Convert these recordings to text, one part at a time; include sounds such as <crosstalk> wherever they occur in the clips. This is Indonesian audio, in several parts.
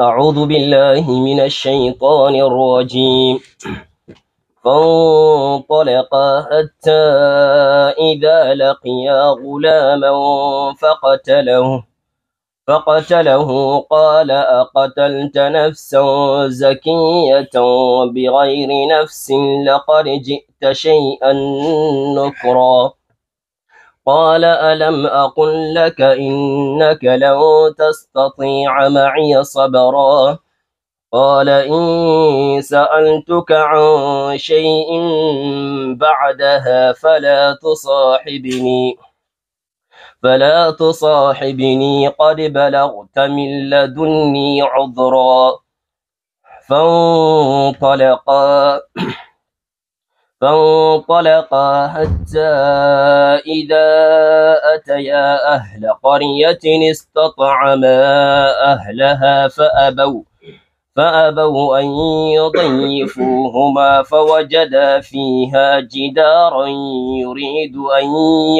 أعوذ بالله من الشيطان الرجيم فانطلقا حتى إذا لقيا غلاما فقتله فقتله قال أقتلت نفسا زكية بغير نفس لقد جئت شيئا نكرا قال ألم أقل لك إنك لن تستطيع معي صبرا قال إن سألتك عن شيء بعدها فلا تصاحبني فلا تصاحبني قد بلغت من لدني عذرا فانطلقا فانطلقا حتى إذا أتيا أهل قرية استطعما أهلها فأبوا فأبوا أن يضيفوهما فوجدا فيها جدارا يريد أن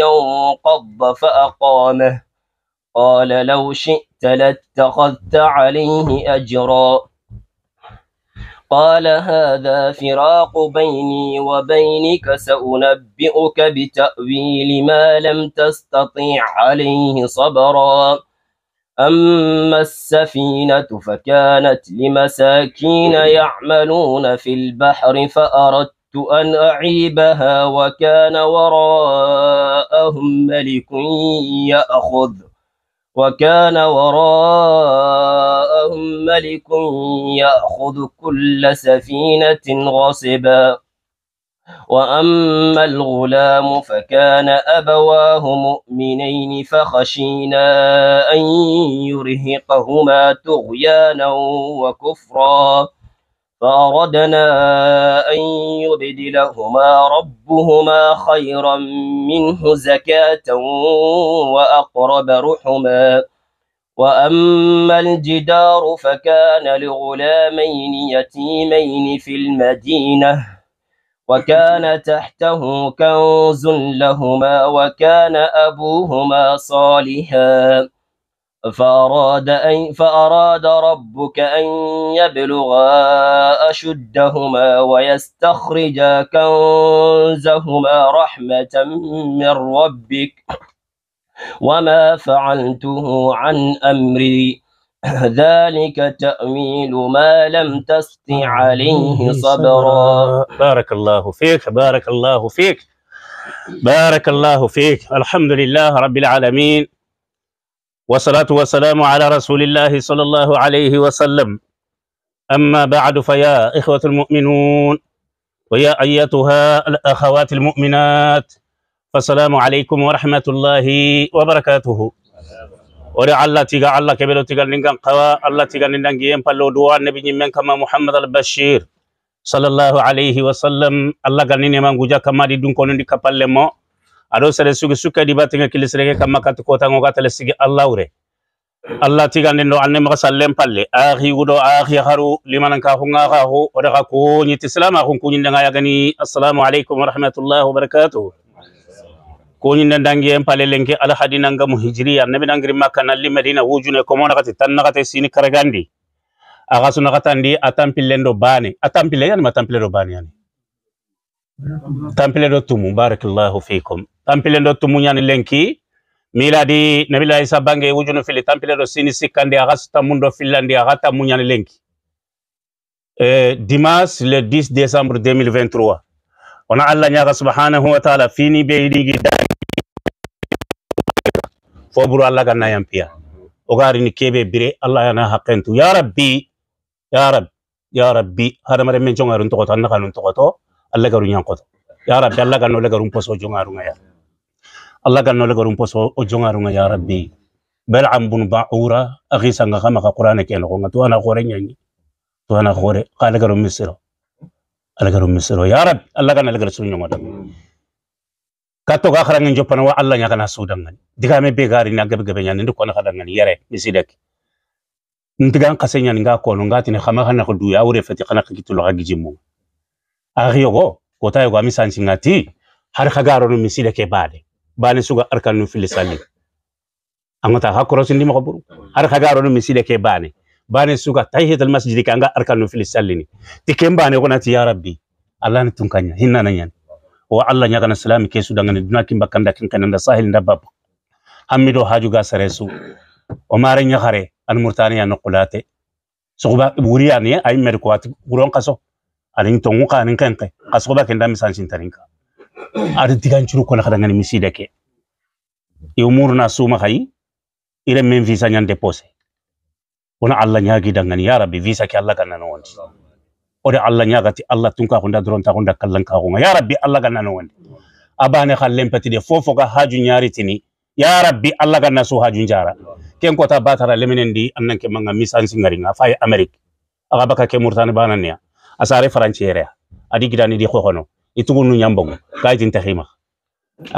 ينقض فأقامه قال لو شئت لاتخذت عليه أجرا قال هذا فراق بيني وبينك سأنبئك بتأويل ما لم تستطيع عليه صبرا أما السفينة فكانت لمساكين يعملون في البحر فأردت أن أعيبها وكان وراءهم ملك يأخذ وكان وراءهم ملك يأخذ كل سفينة غصبا وأما الغلام فكان أبواه مؤمنين فخشينا أن يرهقهما طغيانا وكفرا فأردنا أن يبدلهما ربهما خيرا منه زكاة وأقرب رحما وأما الجدار فكان لغلامين يتيمين في المدينة وكان تحته كنز لهما وكان أبوهما صالحاً فأراد, أن فأراد ربك أن يبلغا أشدهما ويستخرجا كنزهما رحمة من ربك وما فعلته عن أمري ذلك تأويل ما لم تستع عليه صبرا بارك الله فيك بارك الله فيك بارك الله فيك الحمد لله رب العالمين والصلاة والسلام على رسول الله صلى الله عليه وسلم أما بعد فيا إخوة المؤمنون ويا أيتها الأخوات المؤمنات فالسلام عليكم ورحمة الله وبركاته ore allah tiga allah keɓeɗo tigal ningan kawa allah tigal nindan giyen pallo duwa annabi ñimmen kama mouhammad al bashir sallllahu alayhi wa sallam allah galninema nguja kammaɗi ɗum konondi kapalle mo aduh saɗa sugi sukkadi ba tinga kilisireke kama kati ngoka tele sigi allahwre allah tiga nendo ane maka salem palle ahi wuɗo ahi haru limananka xunga xaxu oɗa xa koñiti silama xun kuñindanga yagani assalamu alaikum warahmatullah wabarakatuh koñinde dangi en palle lenke alhadi nangamu hijiri annabi nangiri makka nalli medina wujune komona kati tan naxate sini karagandi aga sunaxatandi a tampillen ɗo baane bani. tampille yanima tampile do tumu barakallahu fikum tampile do tumu ñani lenki miladi nabila isa bange wujunu fili tampilendo sini sikkandi axa sutamundo fillandi axa tamu lenki eh, dimanche le 10 décembre 2023 ona allah ñaga subhanahu wa taala fini be yiɗigi fo allah ganna yampiya ogarini keɓe bire allah yana haqentu ya rabbi ya rabbi ya rabbi hadamaren men congaren togoto annaka nun togoto Allah garu yankoto ya rabbi Allah ganno le garu poso jongarunga ya Allah kan allah garu poso o jongarunga ya rabbi Bel ambun ba'ura aghisa nga kama ka Quran ke no ngatu ana gore nyanyi to ana gore qala garu misro Allah garu misro ya rabbi Allah kan allah garu sunyo ngoda kato ga kharangin jopana wa Allah nyaka na sudan ngani diga me be gari na gabe gabe nyani ndiko na ngani yare misidaki ntigan kasenya nga kono ngati ne khama khana khudu ya wure fati khana kitu lo gijimu ariyogo kota yogo ami sanchingati har garo no misile ke bade bane suga arkan no filisani angata ha korosin lima kaburu har garo no misile ke bane bane suga tahiyatul masjid ka anga arkan no filisani tikemba ne gonati ya rabbi allah ni tunkanya hinna nanyan wa allah nya na salami ke su dangane dunakin bakanda kin kananda sahil bab hamido haju ga su o mare nyagare al murtaniya no qulate suba buriya ay mer guron kaso anin tongu ka anin kankai kaso ba kenda misan sin tarinka ari tiga nchuru ko na kada ngani misi deke e umur na suma kai ire men visa nyan depose ona allah nya gi dangani ya rabbi visa ke allah kanana wonti ode allah nya gati allah tunka hunda dron ta hunda kallan ka ya rabbi allah kanana wonde abane khallen pati de fofo ga haju nyari tini ya rabbi allah ganna su haju jara ken ta batara leminen di annanke manga misan nga fay america aga baka ke murtani bananiya asare frontière adi gidani di khono itugunu nyambangu kaitin tahima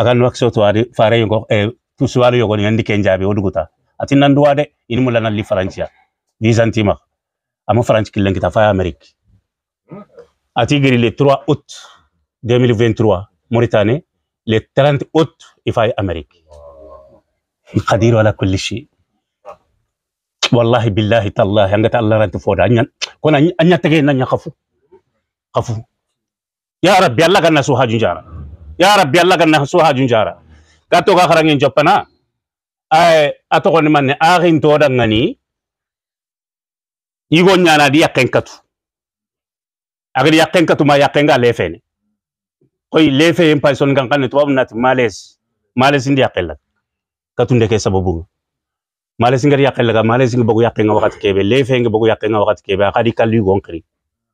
agan wakso to adi fare yongo e eh, tusuwalu yogo ni andi kenjabe oduguta atin nan duwade ini lana li frontière di santima amu france kilen kita fa amerique ati giri le 3 août 2023 mauritanie le 30 août ifay amerique قدير على wallahi billahi والله بالله allah انت الله رانت فودا كنا ان tege kafu ya rabbi allah ganna suha haju ya rabbi allah ganna suha haju jara gato ga kharangin jopana ay atoko ni manne aghin to da ngani igo nyana di yakken katu agri yakken katu ma yakken ga lefene koy lefe yem pay son kan to wabnat males males indi yakkel katu ndeke sababu males ngari yakel ga malaise ngi bogu yakken ga wakati kebe lefe ngi bogo yakken ga wakati kebe akadi kalli gonkri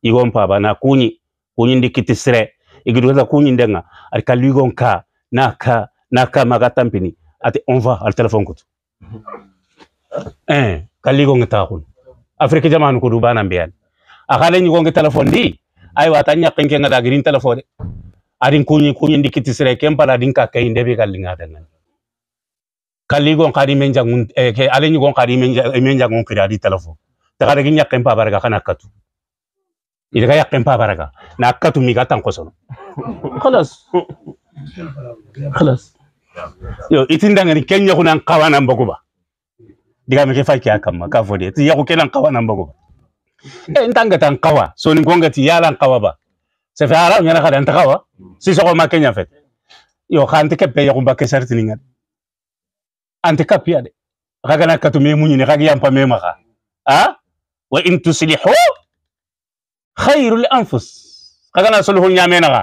igon paba na kunyi kunyi ndikiti sire igidweza kunyi ndenga ari kalugon ka na ka magatampini ati on al telefon kutu ah. eh kaligon ta afrika jaman ko dubana mbiyan akale nyi gonge telefon di ay wata nya kenke ngada girin telefon arin kunyi kunyi ndikiti sire kempala dinka kay ndebe kalinga dangan kaligon kari menjangun eh ke ale nyi gon kari menjangun kira di telefon tagare ginya kempa barga kana katu إذا يقين بابرقة نأكد ميقاتا قصر خلاص خلاص yo itin dangani kenya kunan kawanan baguba diga mi kefa ki akamma ka fodi ti yaku kenan kawanan baguba e intanga tan kawa so ni gonga ti yalan kawa ba se fa ara ngana kada ntakawa si so ma kenya fet yo khante ke be yaku bakke sarti ni ngat de Ragana katu me munyi ne kaga yampa me maka Ah, wa in khairul anfus kagana soluhu ga ya e a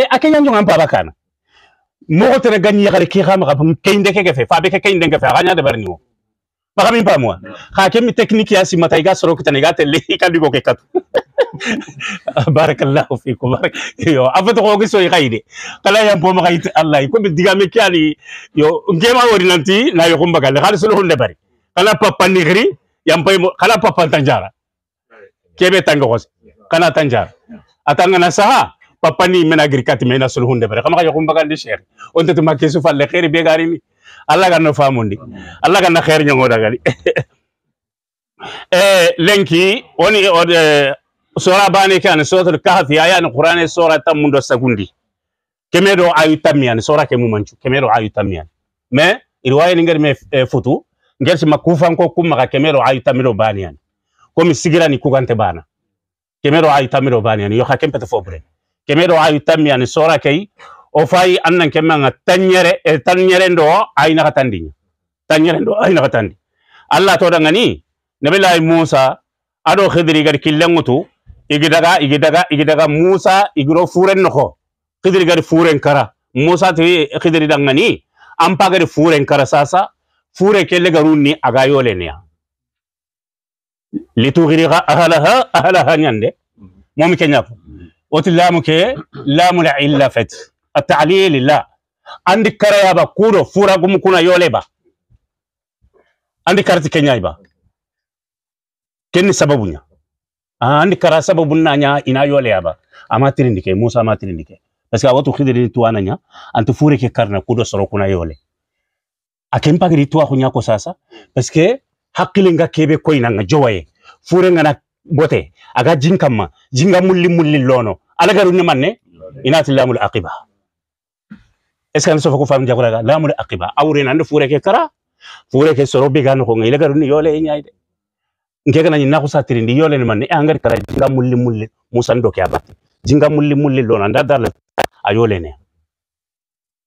ya ke ñanjongan baba kana moxotene gañ yaxare ke xa maxa keinde ke fe be ke keinde ke fe ba ñadebarniwo maxa pa mo xa ke mi technique ya simata iga sorokitana iga te i ka digo ke kat barakallahu barak yo a fata xoogi soy xayi de xala yampoma xayit allah mi digame ke ya ani yo ngema wori nanti na yoxu mbagale xaali de bari kala papa nixiri pay kala papa tanjara kebe tango kana atanga na saha papani mena girkati mena sulhunde bare kama kayo kumbaka di share onte tuma kesu le khair be garini alla no famundi alla ganna khair nyongo daga <laughs> eh lenki o ode sura bani kan suratul kahf ya yani qur'an sura tamundo sagundi kemedo ayu tamian sura ke mumanchu kemedo ayu tamian me irwaye ni ngarme eh, futu ngersi makufa nko kumaka ka kemedo ayu tamiro bani yani komi sigirani kante bana kemero ayu tamiro bani yani yo hakem pete fobre kemero ayu tam yani sora kay o fayi annan kemanga tanyere e tanyere ndo ayi na katandi tanyere ndo ayi na katandi allah to danga ni nabillahi musa ado khidri gar killengutu igidaga igidaga igidaga musa igiro furen noko khidri gar furen kara musa to khidri danga ni am pagare furen kara sasa fure kelle garunni aga yole ne litughirira ahalaha ahalaha ñande momi mm-hmm. ke ñako oti laamu ke laamu la illa fati atalili la andi karayaba kuɗo furagumu kuna yole ba andi karati keñay ba kenni sababuña andi kara sababu na naña ina yole ba ama tirindi ke musa ama tirindi ke parce que a watu xidirini tuwanaña anti fure ke karna kuɗo soro kuna yole akempa ken pagiri tuwa sasa parce que hakkilin ga kebe koyna nga jowaye fure nga na bote aga jinkama jinga mulli mulli lono ala garu ne manne inati lamul aqiba est ce que sofa ko fam jagora ga lamul aqiba awre nan fure ke kara fure ke soro be ganu ko ngi lagaru ni yole nyaide ngeke nani na kusatiri ndi yole ne manne e angari kara jinga mulli mulli musando ke abati jinga mulli mulli lono nda dal ayole ne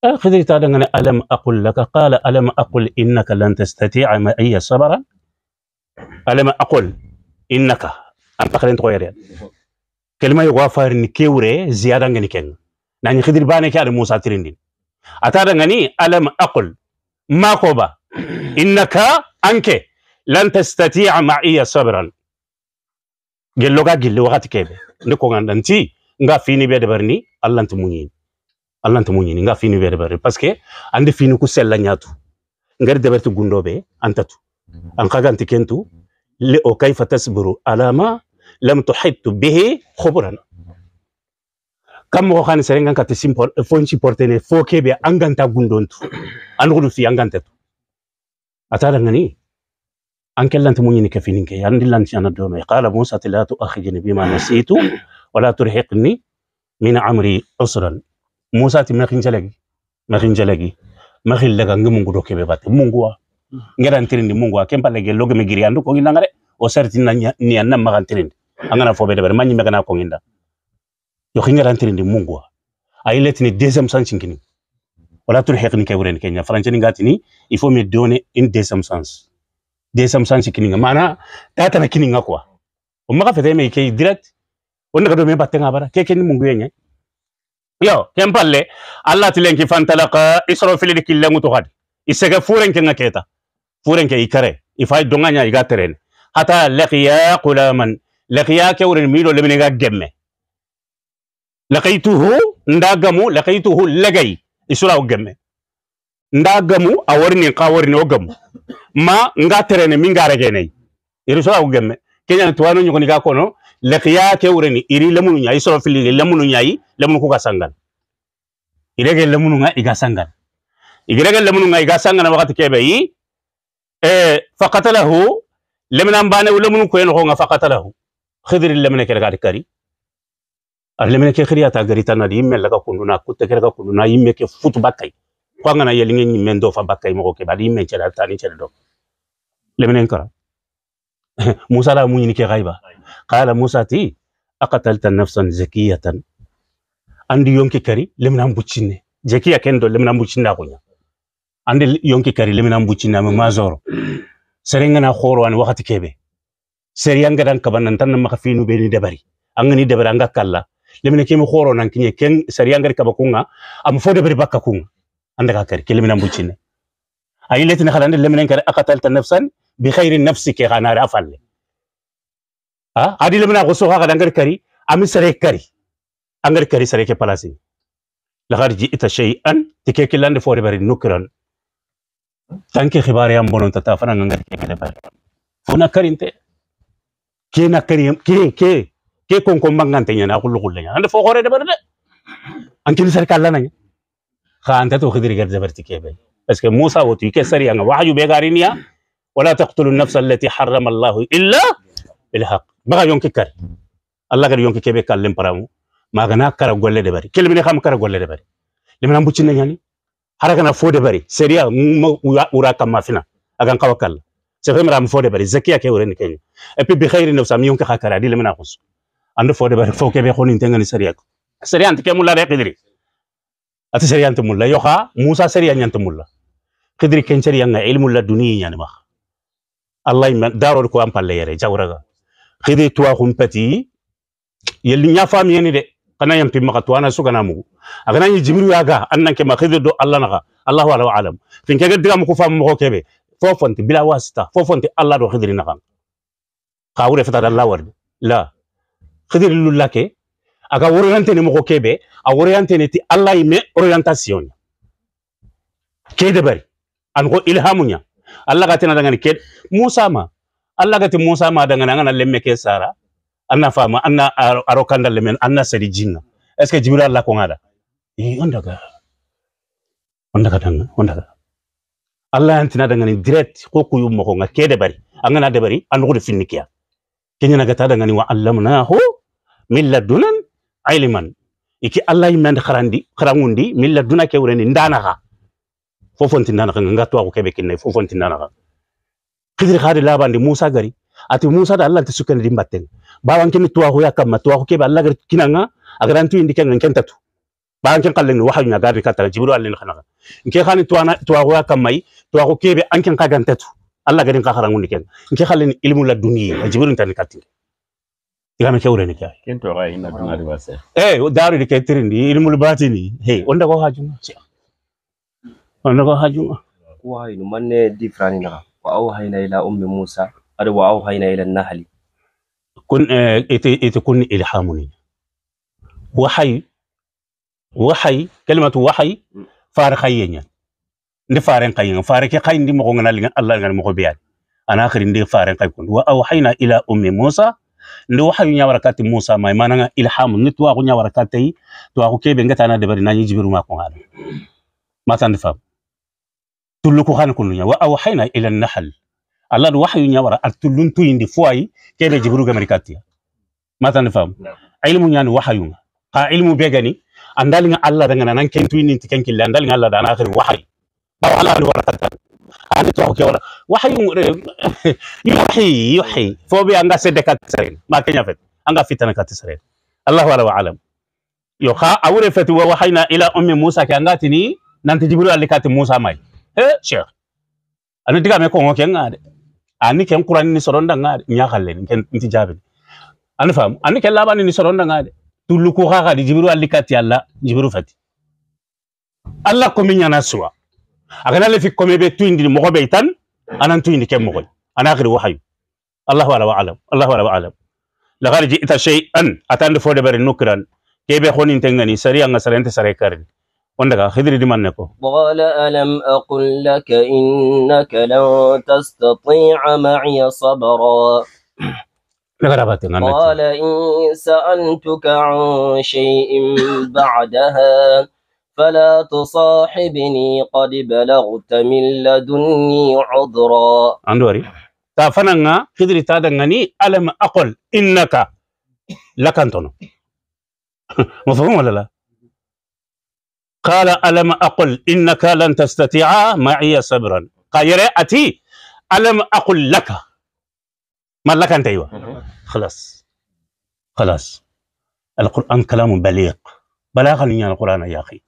أخذت على ألم أقل لك قال ألم أقل إنك لن تستطيع معي صبرا ألم أقول إنك أنتقل أنت غير كلمة يغفر نكيوري زيادة نكين نعني خدر باني كار موسى ترندين أتارا نعني ألم أقول ما قوبا إنك أنك لن تستطيع معي صبرا جل لغا جل لغات كيب نكو غان دانتي نغا فيني بيد برني الله انت مونين الله انت مونين نغا فيني بيد برني باسكي عند فيني كو سيلا نياتو نغر دبرت غوندو بي انتاتو an kaganti kentu li o kayfa tasbiru ala ma lam tuhittu bihi khubran kam mo xani serengan kati simpor fonci portene fo kebe anganta gundontu andugudu fi anganta tu atara ngani an kellanta muñini ke fininke yandillanti ana dome qala musa la tuakhijni bima nasitu wala turhiqni min amri usran musa ti mexin celegi mexin celegi mexin lega ngemungu do kebe bate munguwa ngera ntirindi mungu akempa lege loge migiri andu ko ngindangare o serti na ni anna maga ntirindi angana fo bede bere manyi megana ko nginda yo ngera ntirindi mungu ay letni deuxième sens ngini wala tur hekni ke wuren kenya franche ni ngatini il faut me donner une deuxième sens deuxième sens kini mana tata na kini nga kwa o maga fete me ke direct on ngado me batenga bara keke ni mungu yenye yo kempalle allah tilenki fantalaqa isra fil dikilla mutuhad isega furen kenga keta furenke i kare i fay donga nya iga teren hata laqiya qulaman laqiya ke wurin mido lemine ga gemme laqaituhu ndagamu laqaituhu lagay isura gemme ndagamu awarni qawarni ogamu ma nga terene minga regene irisura gemme kenya tuwano nyukoni ga kono laqiya ke wurin iri lamunu nya isura fili lamunu nya lamunu kuka sangal irege lamunu nga iga sangal irege lamunu nga iga sangal wakati kebe yi فقتله لمن ولا ولمن كوين هو فقتله خضر لمن كرجع الكاري لمن كخريا تجري تنادي من لقى كلنا كنت كرجع كلنا يم كفوت بكاي قانا يلين من دوفا بكاي مغوك كبادي من شر تاني شر دو لمن كرا موسى لا مين غايبا قال موسى تي أقتلت نفسا زكية عندي يوم كري لمن أم بتشينه زكية كندو لمن أم بتشينه أقولها ande yonki kari leminan bucina mi mazoro serengana khoro an wakati kebe seri anga dan nan tan maka finu ni debari anga ni debari anga kala lemine kemi khoro nan kinye ken seri anga kabakunga am fo debari bakka kunga anda ka kari keleminan bucina ayi letin khalande lemine kari ta nafsan bi nafsi ke gana ghanar afalle ha adi lemina so ha kadang kari am sere kari angar kari sere ke palasi lagar ji ita shay'an tikekilande fo debari nukran تانكي خباري هم بونو تتافنا نعكر كي كده باي فنا كرينت كي نكرين كي كي كي كون كون بانغان تيني أنا أقول لك ولا يعني أنا فوقه ده برد أنك نسر كلا نعي خان تتو خدري كده برد كي باي بس كي موسى وتي كي سري أنا واحد يبي قارينيا ولا تقتل النفس التي حرم الله إلا بالحق بقى يوم كي كر الله كر يوم كي كي بيكلم برامو ما غنا كارو غلة ده باري كلمني خام كارو غلة ده باري لمن أبوتشين يعني haragana fode bari seria ura kama fina akan kawakal se femra am fode bari zakia ke ureni kenya epi bi khairi nafsa miyum ka khakara dile mena khus and fode bari fo ke be khoni tengani seria ko seria ant ke mulla re qidri ati seria ant mulla kha musa seria nyant mulla qidri ken seria nga ilmu la duniya nyani ma allah man darol ko am palle yere jawraga qidri tuwa humpati yelli nya fami yani de kana yam pimma katu ana suka namu agana ni jibril yaga annan ke makhidu do allah naga allah wala alam fin ke gaddiga mu kufa mu ko kebe fofonti bila wasta fofonti allah do khidri naga qawre fata allah war la khidri lullake aga orienté mo moko kebe a orienté ti allah ime orientation ke de bari an go ilhamunya allah ga tena dangani ke musa ma allah ga te musa ma dangana ngana lemme ke sara anna fama anna arokanda kandal men anna sari jinna est ce que jibril la ko ngada e ondaga daga daga tan ondaga daga allah antina daga ni direct ko ko yum ko nga kede bari angana de bari an ko de finnikiya kenya naga ta daga ni wa allamnahu min ladunan ilman iki allah yimen kharandi kharangundi min laduna ke wureni fofontina fofonti nga to ko kebe kinne fofonti ndanaha khidri khadi labandi musa gari ati Musa da Allah tisukan dimbateng bawan kini tuwa hoya kama tuwa hoke ba Allah kinanga agaran tu indike ngan kenta tu bawan kin kallen wahyu na gari kata jibril alin khana nke khani tuwa tuwa hoya kama yi tuwa hoke be ankin ka ganta tu Allah garin ka harangu niken nke khalen ilmu la dunia jibril tan katin igame keure ni kai kento ga ina dunga ri base eh daru ni ketiri ni ilmu batini hey onda ko hajuma onda ko hajuma wa inu manne difrani na wa au haina ila ummi musa قد وأوهينا إلى النهل كن تكون إلحامني وحي وحي كلمة وحي فار خيين ndi faren kayin fare ke kayin ndi الله ngana linga أنا ngana mo biyan ana akhirin ndi faren kay kun wa awhayna ila ummi Musa ndi wahayu ñawarakati musa may mananga ilhamu ni tuwaku ñawarakatei tuwaku kebe na debari nañi jibiru ma ko ngana matandi fam tulluku xan kunuña wa awhayna ila allah ɗo wahyu ñawara ar tullun tuyindi fo ayi keɓe jibril gamari ma tan faamu ilmu ñani wahyu ka ilmu be gani nga allah eh, nga nan ken indi ken kille nga allah da an akhiri wahayi ɓawa allah ani wara kattan ani to ke wara wahayu yuhi yuhi foɓe anda sedde katti saren ma keña fet anga fitana katsare saren allahu ala wa alam yo kha awure fetu wa wahayna ila ummi musa ke tini nan jibril alli alikati musa mai eh cheikh ana diga me kongo ke ngade ani ken kurani ni soronda nga nya ni ken nti jabe ani fam ani ken labani ni soronda nga tullu ko kha khadi jibru alikati alla jibru fati alla ko min yana suwa agana le fi komi be tu indi mo ko be tan anan tu indi ken mo ko ana akhir wahyu allah wala wa alam allah wala wa alam lagari ji ita shay'an atande fo de bare nukran kebe honin tengani sari anga sarente sare karin وندقا خضر دي منكو قال ألم أقل لك إنك لن تستطيع معي صبرا قال إن سألتك عن شيء بعدها فلا تصاحبني قد بلغت من لدني عذرا عندوري تافننا تا تادنني ألم أقل إنك لكنتنو <laughs> مفهوم ولا لا قال ألم أقل إنك لن تستطيع معي صبرا غير أتي ألم أقل لك ما لك أنت أيوة خلاص خلاص القرآن كلام بليغ بلاغ يعني القرآن يا أخي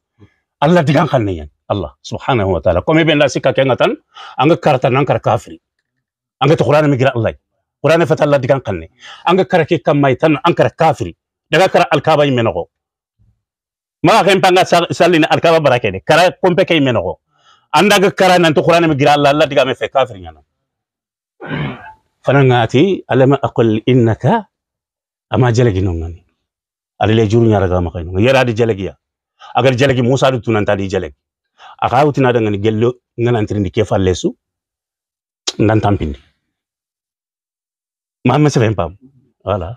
الله ديان خلني الله سبحانه وتعالى قومي بين لا سكة كنا تن أنك كرت أنك كافري أنك القرآن مقرأ الله القرآن فتح الله ديان خلني أنك كرك كم ما يتن أنك كافري دعك كر الكعبة يمنعه ma ken panga salina arkaba barakene kara kompe menoko anda ke kara nan to qur'an mi gira allah allah diga me fe kafir nyana ngati alama aqul innaka ama jalagi nongani alele juru nyara ga makay yara di jalagi ya agar jalegi musa du tunan tadi jalagi aka utina daga ni gelo ngana antirindi ke lesu ndan tampindi ma ma se pam wala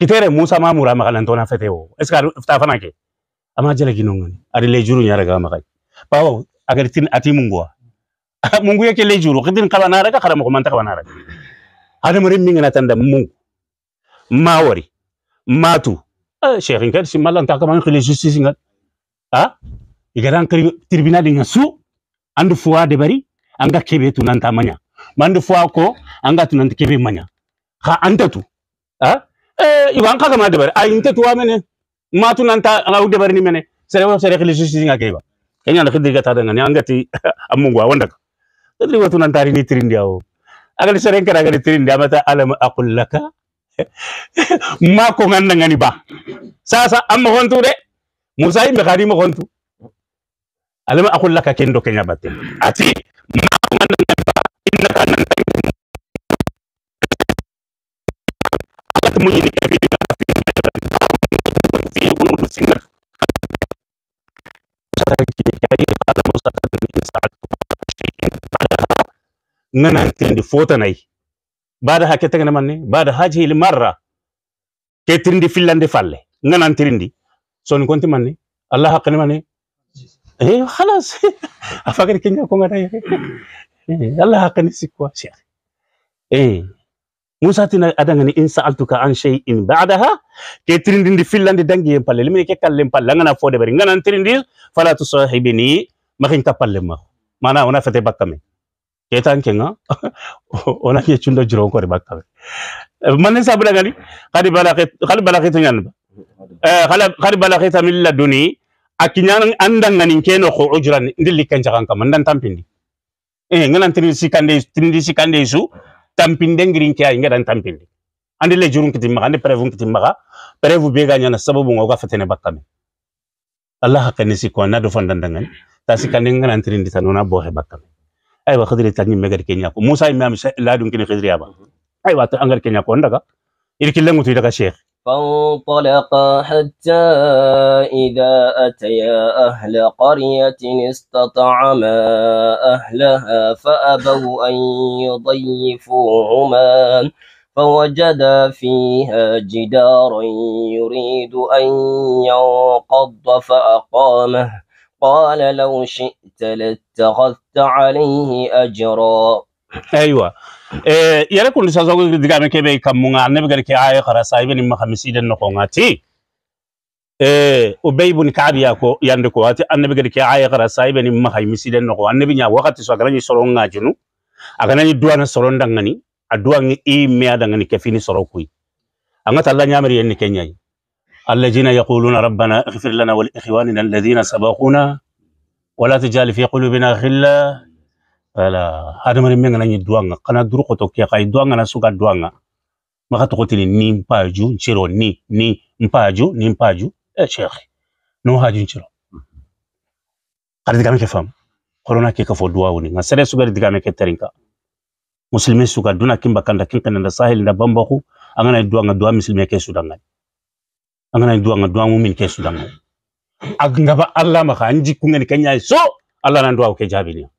kitere musa ma mura makalan tona fete wo eskaru que ta amma jala ginongani ari nyara gama makai Pao, agar tin ati mungwa <laughs> mungu le juru kitin kala ka kala mo manta kala ari ada marim na tanda mungu mawari matu eh, sharing kan si malang ta kaman kile justice singa a igaran kri tribunal dinga su andu fuwa de bari angga kebe tu nanta manya mandu fuwa ko angga tu nanta kebe manya ka anta tu a eh, iwan kaga ma de bari inte tu amene matu nanta ala bari barini mene sere wo sere khili ci nga ba kenya na khidi gata dengan yang gati <laughs> amungu awanda kadri watu ri ni tirindi awo oh. agali sere nkara agali tirindi amata alam aqul laka <laughs> ma ko ngani ba sasa amma hontu de musa imbe khadi hontu alam aqul laka kendo kenya batte ati ma ko nganda ngani ba innaka nantari mu ni kabi yayi da fara musa ta da bikin sa nana tindi fotanai bada hake tagana manne bada haji il marra ke tindi fillande falle nana tindi soni konti manne allah haqqani manne eh khalas afakari kenya ko ngada allah musa tina adangani in sa'altuka an shay'in ba'daha ke tirindindi fillande dangi en palle limine ke kallen palle ngana fode bari ngana tirindi fala tusahibini makin ta palle ma mana ona fete bakame ke tan nga <laughs> ona ke chundo jiro ko re bakame manne sabra gani qad balaqat qad balaqat nyanba eh qad balaqat min laduni akinyan andangani keno ko ujran ndilli kan jagan kam ndan tampindi eh ngana tirindi sikande tirindi sikande su tampinde ngirin ke inga dan tampinde ande le jurun kiti maga ande prevu kiti maga prevu bega nyana sababu ngoga fatene bakame allah hakani siko na do fondan dangan tasi kanen ngana antirin di tanona bohe bakame ay wa khadri tanni megar kenya ko musa imam ladun kini khadri aba mhm. ay wa to angar kenya ko ndaga irkilengu tu daga sheikh فانطلقا حتى إذا أتيا أهل قرية استطعما أهلها فأبوا أن يضيفوهما فوجدا فيها جدارا يريد أن ينقض فأقامه قال لو شئت لاتخذت عليه أجرا أيوه Eh, yɛrɛ kundi sasago digame ke be kam munga ne be garke aye khara sahibi ni mahamisi den no ngati eh ubay ibn ka'ab ya ko yande ko ati annabi garke aye khara sahibi ni mahamisi den no annabi nya wakati so garani sɔrɔ nga junu aga nani duana sɔrɔ ndangani aduwa ngi i me adangani ke fini soro la anga talla ni en kenya الذين يقولون ربنا اغفر لنا ولاخواننا الذين سبقونا ولا تجعل في قلوبنا غلا wala hadamaren men ngana nyi duanga kana duru koto kia kai duanga na suka duanga maka to tini ni mpaju nchiro ni ni mpaju ni mpaju eh shekhi no haju nchiro kare ke fam korona ke ka fo duwa woni nga sere suga digame ke terinka muslimin suka duna kimba kanda kinka nda sahil nda bambaku angana duanga duwa muslimin ke sudangan angana duanga duwa mumin ke sudangan agngaba allah maka anji kungani Kenya so allah nan duwa ke jabini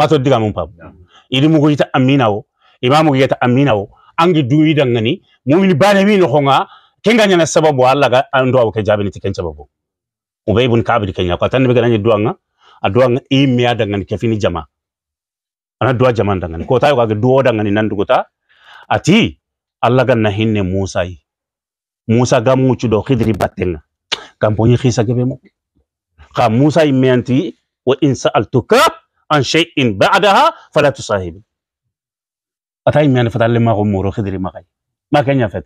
mato diga mung pabu, ya. idi mugo ita amina o imamu yeta amina o angi duwi dangani mu'min bane wi honga kenga nyana sababu ala ga ando aw ke ni tiken sababu ubay bun kabi di kenya bega nanyi be nga duanga aduanga i ya dangani fini jama ana duwa jama dangani ko tayo ga duwo dangani nan duguta ati ala ga ne musa yi musa ga mu do khidri battenga kamponi khisa kebe mo ka musa yi menti wa al sa'altuka عن شيء بعدها فلا تصاحبي اتاي مي نفتا لما غمور خدري ما غي ما كان يفت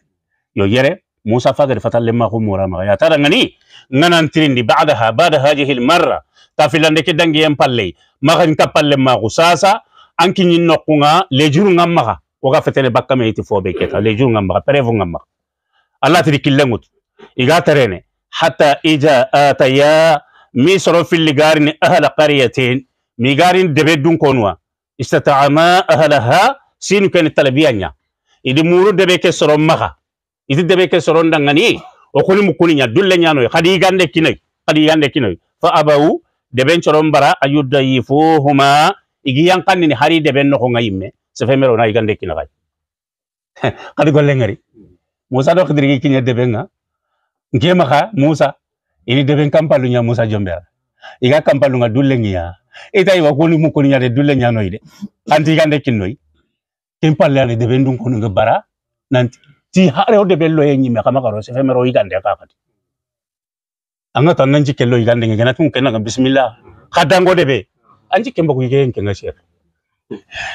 يو يري موسى فادر فتا لما غمور ما يا ترى غني نانا تريني بعدها بعد هذه المره تافيل عندك دنجي ام بالي ما غن كبال لما غساسا انك ني نقونا لجور غما وغفتني بكمي تفو بكيتا لجور غما بريفو غما الله تريك لنوت إذا ترين حتى إذا آتيا مصر في الغار أهل قريتين migarin debe dun konwa istata'ama ahlaha sinu ken talabiyanya idi muru debe ke soron maha idi debe ke soron dangani o kuni mukuni nya dulle nyano khadi gande kine khadi gande kine fa abau deben chorom bara huma igi yankanni ni hari deben no konga yimme se femero na igande kinai <laughs> khadi golle ngari musa do khidri kine deben nga ngema kha musa ini deben kampalunya musa jombera iga kampalunga ita iwa kuni mukuni koni nyare nyano ide anti gande kinoi kempal le ale de bendun bara nanti ti hare o belo bello e nyime kama karo se femero igande ka kati anga tan nanji kello igande ngena tun kenna bismillah kadango debe be anji kemba ku yige nkenga shef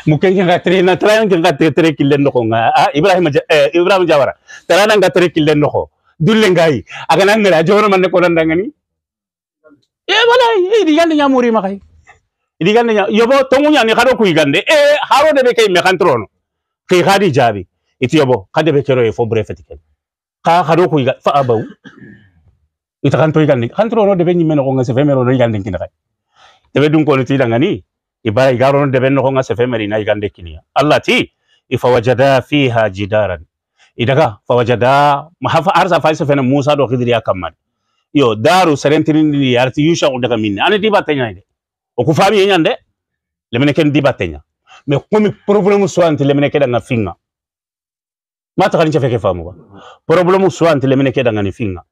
mukeng kenga tre na tra nkenga tre tre killen no nga a ah, ibrahim eh, ibrahim jawara tra na nga tre killen no dule ngai aga na ngara joro man ko nan e eh, wala e digande nyamuri makai nya yobo tongunya ni kado kuigande e haro de kay me kantrono ke khadi jabi iti yobo kade kero e fo brefet ken ka kado kuiga fa abaw ita kan to igande kantrono de benyi meno ngonga se femero no igande kin khay de dun ko ti dangani ibara igaro no de benno ngonga se femeri na igande kinia allah ti ifa wajada fiha jidaran idaga fa wajada mahafa arsa fa se fena musa do khidri akamman yo daru serentini ni yarti yusha daga minni ani batanya ni okufami yenyande lemeneke ndibatenya me komi problème soante lemeneke danga finga mata kali chafeke famu ba problème soante lemeneke danga ni finga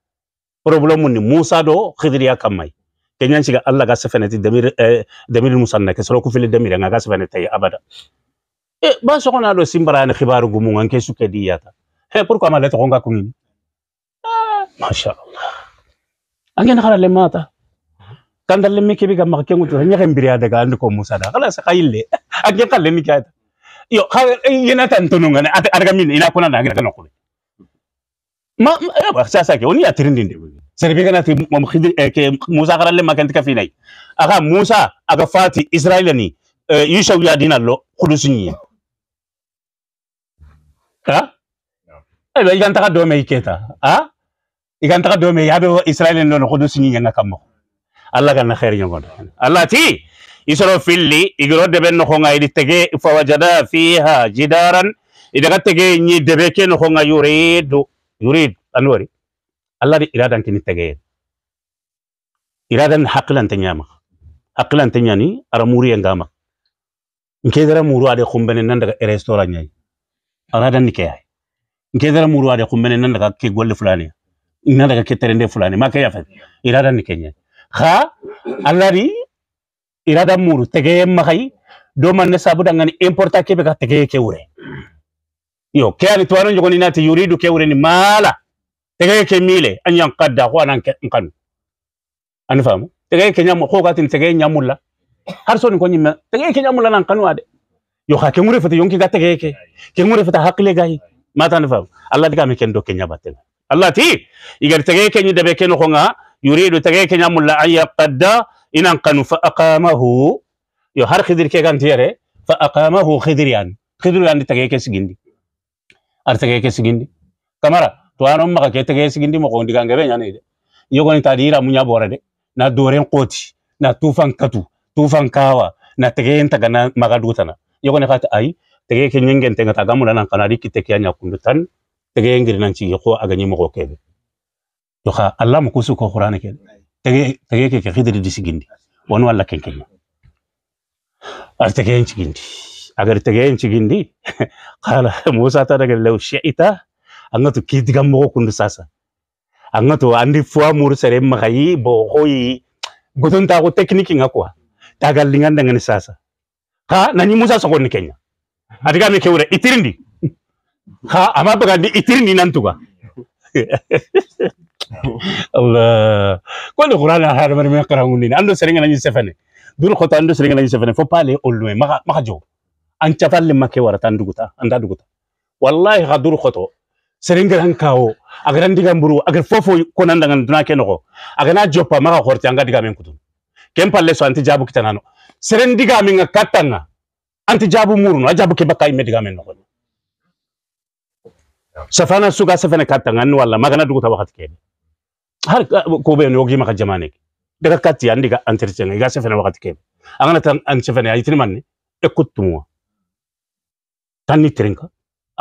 problème ni Musa do khidriya kamai kenyan shiga Allah ga safanati damir eh, damir Musa na ke soro ku fili damir nga ga safanati abada e ba so kona do simbara ni khibaru gumu ngan ke suke diyata he eh, pourquoi ma leto ngonga kunini ah, masha Allah angena khala le mata kanda lemi kebi gam makke ngutu kan kam kan ada daga kan, ndu ko musa da kala sa kayille ak ya lemi mi yo khawe eh, yena tan tunu ngane ada arga min ina kuna na ngana ko ma ba sa sa ke oni oh, atirindi de sere bi kana ti mom khidi eh, ke musa kala le makanti ka finai aga musa aga fati israilani eh, adina lo dinallo khudusuni ha ay ba iganta ka do me iketa ha ikan ka do me yabe israilani no khudusuni ngana kammo allah ganna khair ñogonde allah ti isoro filli igiro debe noxonga idi tege fawajada fiha jidaran kat tege ni debeke ke yuridu yurid, anuari. allah di kini tege iradan haklan ñamax aramuri ñani ara muriyengamax nkedara muru ade xumbene nanda daga restaurant ñayi aradan ni keyay nkedara muru ade kumbene nanda daga ke golle fulane nan daga ke terende fulani ma ke iradan ni keñayi ha allari irada muru tege makai do ne sabu dangan importa kebe ka tege keure yo ke ari tuwaro jogo ni nati yuridu keure ni mala tege ke mile anyang kadda ko anan ke nkanu an famu tege ke nyamu ko ka tin tege nyamulla har so ni ko tege ke nyamulla nan kanu ade yo ha ke ngure fata yonki ga tege ke ke ngure fata hakle gai mata an famu allah diga me ken do ke nyabatel allah ti igar tege ke ni debe ke no ko nga yuridu tage kenya mulla an yaqadda inan kanu fa aqamahu yo har khidir ke kan tiere fa aqamahu khidir yani khidir yani tage ke sigindi ar tage sigindi kamara to anon maka ke tage sigindi mo gondi gangabe nyane de yogoni tadi ira munya bore de na doren koti na tufan katu tufan kawa na tage en taga na magadutana yogoni khata ai tage ke nyengen tenga taga mulana kanari kiteke nya kundutan tage ngiri nan ko agani mo ko kebe doha allah mu kusu ko Quran ke tege tege ke khidri disigindi wonu allah ken kenya ar tege en gini, agar tege en gini, qala <laughs> musa ta daga law shi'ita angatu kidigam mo kundu sasa angatu andi fuwa mur sere magayi bo hoyi gudun ta ko tekniki ngakwa tagal lingan dengan sasa ha nani musa sokon ni kenya adiga me itirindi ha ama bagandi itirindi nantuga <laughs> Allah ko le qur'an har mar me qara ngunni ando serenga nani sefane dul khota ando serenga nani sefane faut pas aller au loin maka maka jo an chatal le make wara tan duguta anda duguta wallahi gadur khoto serenga han kawo agran diga mburu agar fofo ko nan dangan duna ke noko agana jopa maka khorti anga diga men kutun kem palle so anti jabu kitanano seren diga men katanga anti jabu murno ajabu ke bakai me diga men noko safana suga safana katanga ni walla magana duguta wakati kene har ah, ko be no gima ka jamane ka kati ya, andi ga entretien ga se fena wakati ke angana tan an se fena yitri manni e tan ni trenka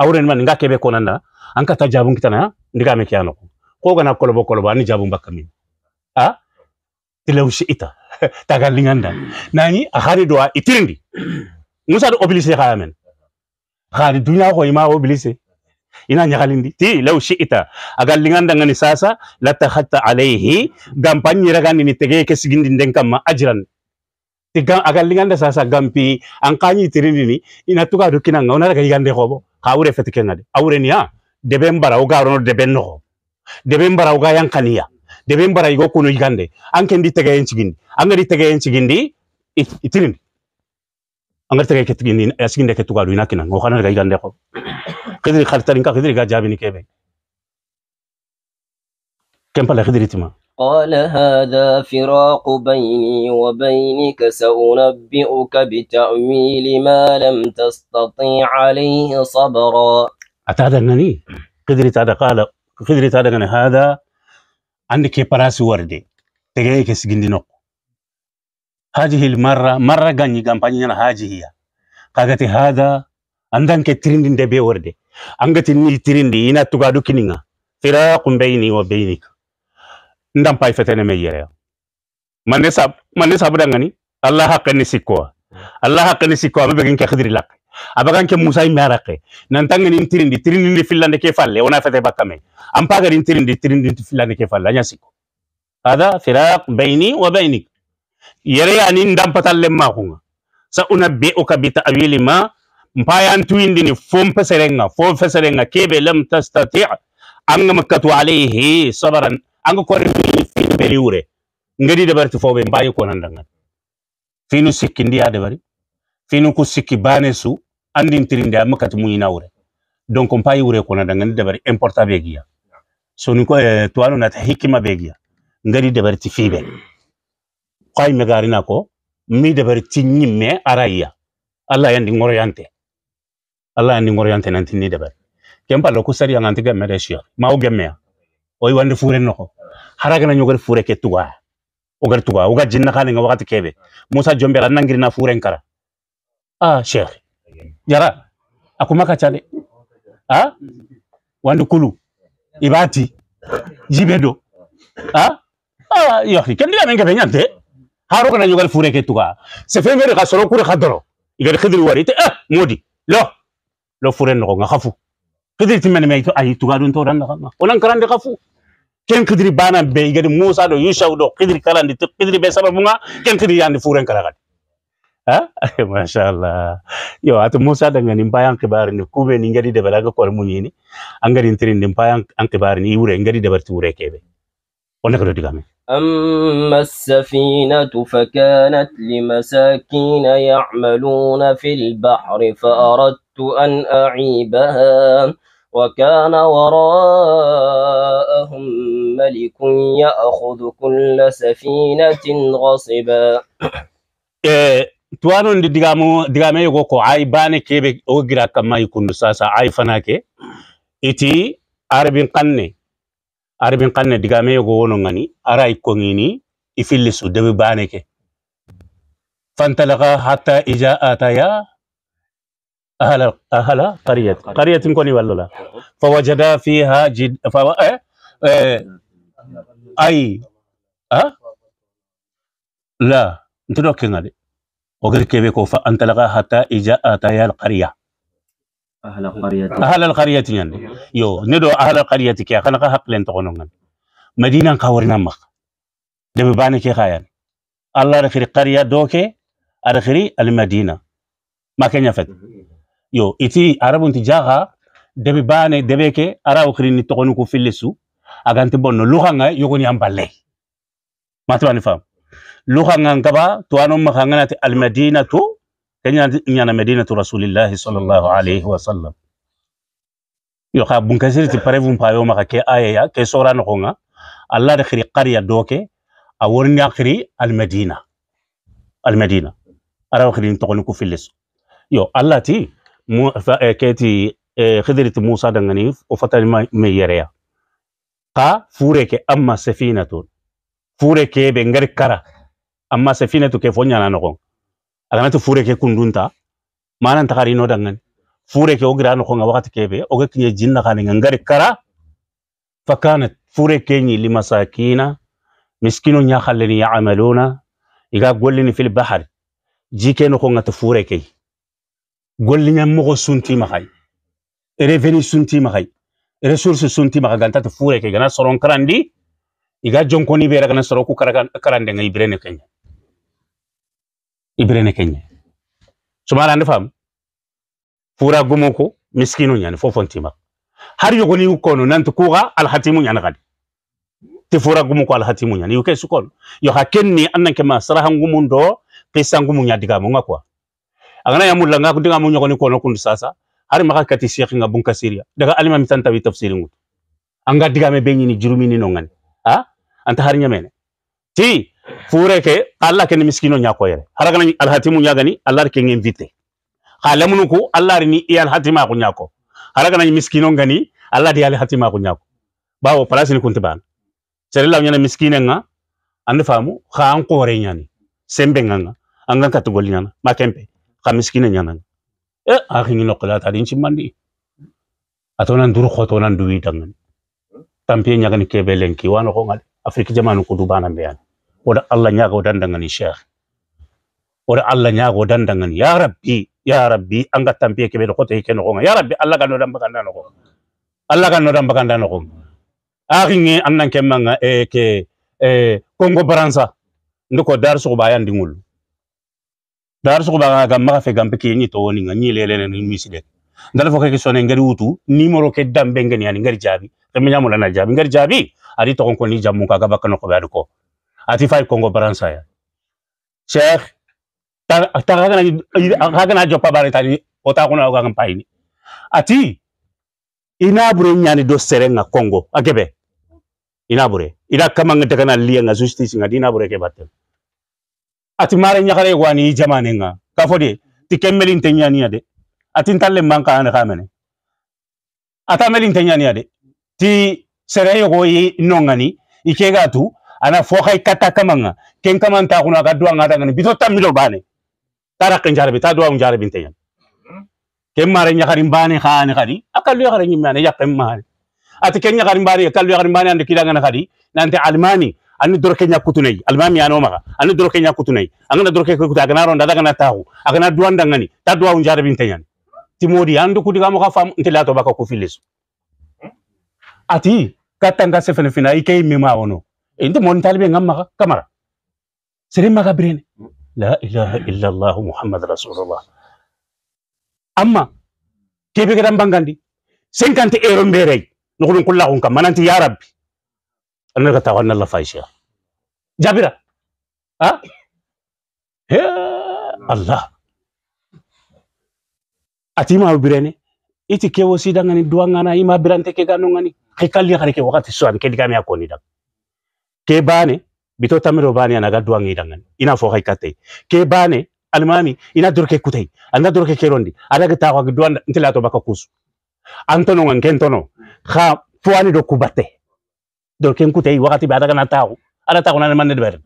awren man nga kebe konanda an ta jabun kitana ndiga me kiyano ko gana bo kolobo ani jabun bakami a tilawshi ita <laughs> taga linganda nani ahari doa itirindi musa do obilise men. hari dunya ko ima obilise ina ñagalindi ti law shi'ita agal ngani sasa latahatta alayhi ni tege ke sigindi nden ma ajran ti agal linganda sasa gampi tirini ni ina tuka dukina ngona ga daga yigande xobo xa wure fete kengade awure niya deben bara o garono deben noxo deben bara o ga yankaniya deben bara go kuno yigande ankendi tegeyen cigindi tege en sigindi itirini Eh, kebe قال هذا فراق بيني وبينك سأنبئك بتأويل ما لم تستطيع عليه صبرا أتعدى أنني قدري تعدى قال قدري تعدى هذا عندك براس وردي تجايك سجندي نقو هذه المرة مرة غني غامباني أنا هذه هي كاغتي هذا أندان كترين دي بيورد أنغتي ني ترين دي إنا تغادو كنينا فراق بيني وبينك ندم باي فتنة ميريا من ساب من ساب دعاني الله حقني سكوا الله حقني سكوا أبغى كن كخدري لك أبغى كن موسى ميراك نانتان عن ترين دي ترين دي فيلان دي كفالة ونا فتة بكمة أم بعدين ترين دي ترين دي فيلان دي كفالة يا سكوا هذا فراق بيني وبينك yereyani ndampatallen ma kunga sa una be o kabita awili ma mpayan ni fom peserenga fom peserenga kebe lam tastati' anga makatu alayhi sabaran anga kori fi beliure ngadi de barti fobe mbayi ko nan dangan finu sikki ndiya de bari finu ku sikki bane su andin tirinde makkatu muina wure donc mbayi wure ko nan dangan de bari importa begiya so ni ko to anu na hikima begiya ngadi de barti fibe kai megarina nako mi debar ci nyimme araiya alla yandi yante alla yandi yante nanti ni debar kempa lo kusari yang de shio ma o gemme o wande fure noko haraga na fure ke tuwa o tuwa o jinna kani ngawa kati kebe musa jombe ran nangiri na fure nkara ah shio yara akuma ka chale ah wande kulu ibati jibedo ah ah yo kendi ya menge benyante haro kana yugal fure ke tuga se fe mere gasoro kure khadoro igal khidri warite ah modi lo lo fure no nga khafu khidri timene me ay tuga don to ran nga onan de khafu ken khidri bana be igal musa do yusha do khidri kalandi te khidri be sababu nga ken khidri yandi fure kala ah ha masha Allah yo atu musa daga ni bayan kibar ni kube ni ngadi de balaga ko ni angari ntiri ni bayan an kibar ni wure ngadi de barti wure kebe onan ko digame أما السفينة فكانت لمساكين يعملون في البحر فأردت أن أعيبها وكان وراءهم ملك يأخذ كل سفينة غصبا توانون دي دغامو دغامي يغوكو اي باني كيبي اوغرا كما يكون ساسا اي فناكي ايتي arbin قني arabin kanne diga me yogo wono ngani arai kongini ifilisu debi baneke fantalaka hatta ija ataya ahala ahala qaryat qaryat koni wallola fawajada fiha jid fawa eh, eh ai ha la ntodo kengade ogir kebe ko fa antalaka hatta ija ataya al qaryah ahla qaryati ahla qaryati ngande yo nedo ahla qaryati ke kana ka haklen to kono madina ka warna mak de be ke khayan allah ra khiri qarya doke ara khiri al madina ma kenya fet yo iti arabun tijaha de be bane de be ara o khiri ni to ko bonno luha nga fam luha nga kanya keñana medinatu rasulillah sallallahu alaihi wa sallam yo xa bunkasiriti parevum ma ke ya ke nga allah de khiri qarya doke a al xiri al madina ara xirin to ko filis yo allah ti mu eh, keti xidiriti eh, musa dangani o fatal me yereya ka fure ke amma safinatu fure be ngar kara amma safinatu ke na no nga agana to fure ke kundunta manan takari no dangan fure ke ogira no khonga wakati kebe oga kinye jinna khane ngari kara fakanat fure ke nyi limasakina miskino nya khalleni ya'maluna iga gollini fil bahar jike no khonga to fure ke gollinya mogo sunti makhay revenu sunti makhay resource sunti makhay ganta to fure ke gana soron karandi iga jonkoni be ragana soroku karande ngai birene kenya ibrene kenya suma la fam fura gumoko miskinu nyane fofon tima har yugo ni ukono nantu kuga al hatimu nyane gadi te fura gumoko al hatimu nyane yuke sukon yo hakenni annan kema sarahan gumundo ndo pesa nyadi gamu monga agana ya mulla nga dinga mu nyoko ni kono kundu sasa har ma kati sheikh nga bunka siria daga alima mi tantawi tafsir ngut anga digame benyi ni jurumi ni nongani ha anta har nyamene ti fure ke alla ke ni miskino nyako yere al alhatimu nyagani, ni alla ke ngevite khala munuku alla rini i hatima ya ko nyako Haragana ni miskino ngani alla di alhatima ya ku nyako bawo place ni ban sere la nyana miskine nga ande famu kha an kore nyani sembe nga anga katugol nyana makempe kha miskine nyana e akhingi nokla ta din chimandi atonan duru khotonan duwi tangan tampie nyaga ni kebelenki wano ko ngal afrika jamanu dubana oda Allah go dan dengan Syekh. oda Allah go dan dengan ya rabbi ya rabbi anga tampi ke bedo kote ke no ya rabbi Allah kan dan baganda no Allah kan dan baganda no ko aringe annan kemanga e eh, ke e eh, Congo Baransa. Ndoko dar so bayan dingul dar so ba ga ma fe gambe ke ni to woni ngani lele ni de. Ndal fo ke sone ngari wutu numero ke dambe ngani ngari jabi tammi mulana na jabi ngari jabi ari to kon ko ni jamu ka ga bakano ko Congo kongo ya. sheikh ta kana ta kana jopa bare tani ota kuna ga ini? ati ina bure nyani do serenga kongo akebe Inabure. bure ina kama ngata kana liya nga justice nga dina ke batte ati mare nyakare wani jamane nga kafodi ti kemmelin te nyani ade ati ntalle manka ana kamene ata melin te nyani ade ti sere goi yi nongani ikega tu ana fokai kata kamanga ken kamanta kuna ga duwa ngada ngani bito tamilo bane tara ken jarabi ta duang jarabi tenya hmm. ken mare nya karim bane khani khadi akalu ya karim mane ya kem mare ati ken nya karim bane akalu ya karim bane ande kidanga na khadi nante almani anni ken nya kutunai Almani ano maga anni ken nya kutunai angana dorke ken kutaga na ronda daga na tahu agana duwan dangani ta duang jarabi tenya timodi andu kudiga mo ntela to baka kufilisu hmm. ati katanga sefene fina ike mema wono inte moni talibe ngam maka kamara sere birene la ilaha illa muhammad rasulullah amma kebe gadan bangandi 50 euro mbere nukulun kullahu kam mananti ya rabbi anna ka allah faisha jabira ha heh allah atima birene iti kewo sidangani duangana ima birante ke ganongani kikali wakati suan ke digami akoni ke bane bito tamiro bane anaga duangi dangan ina fo haikate ke bane almami ina durke kutai anda durke kerondi ada adaga tawa duan to baka kusu antono kentono kha fuani do kubate durke kutai wakati badaga na tawo ada tawo na manne ber.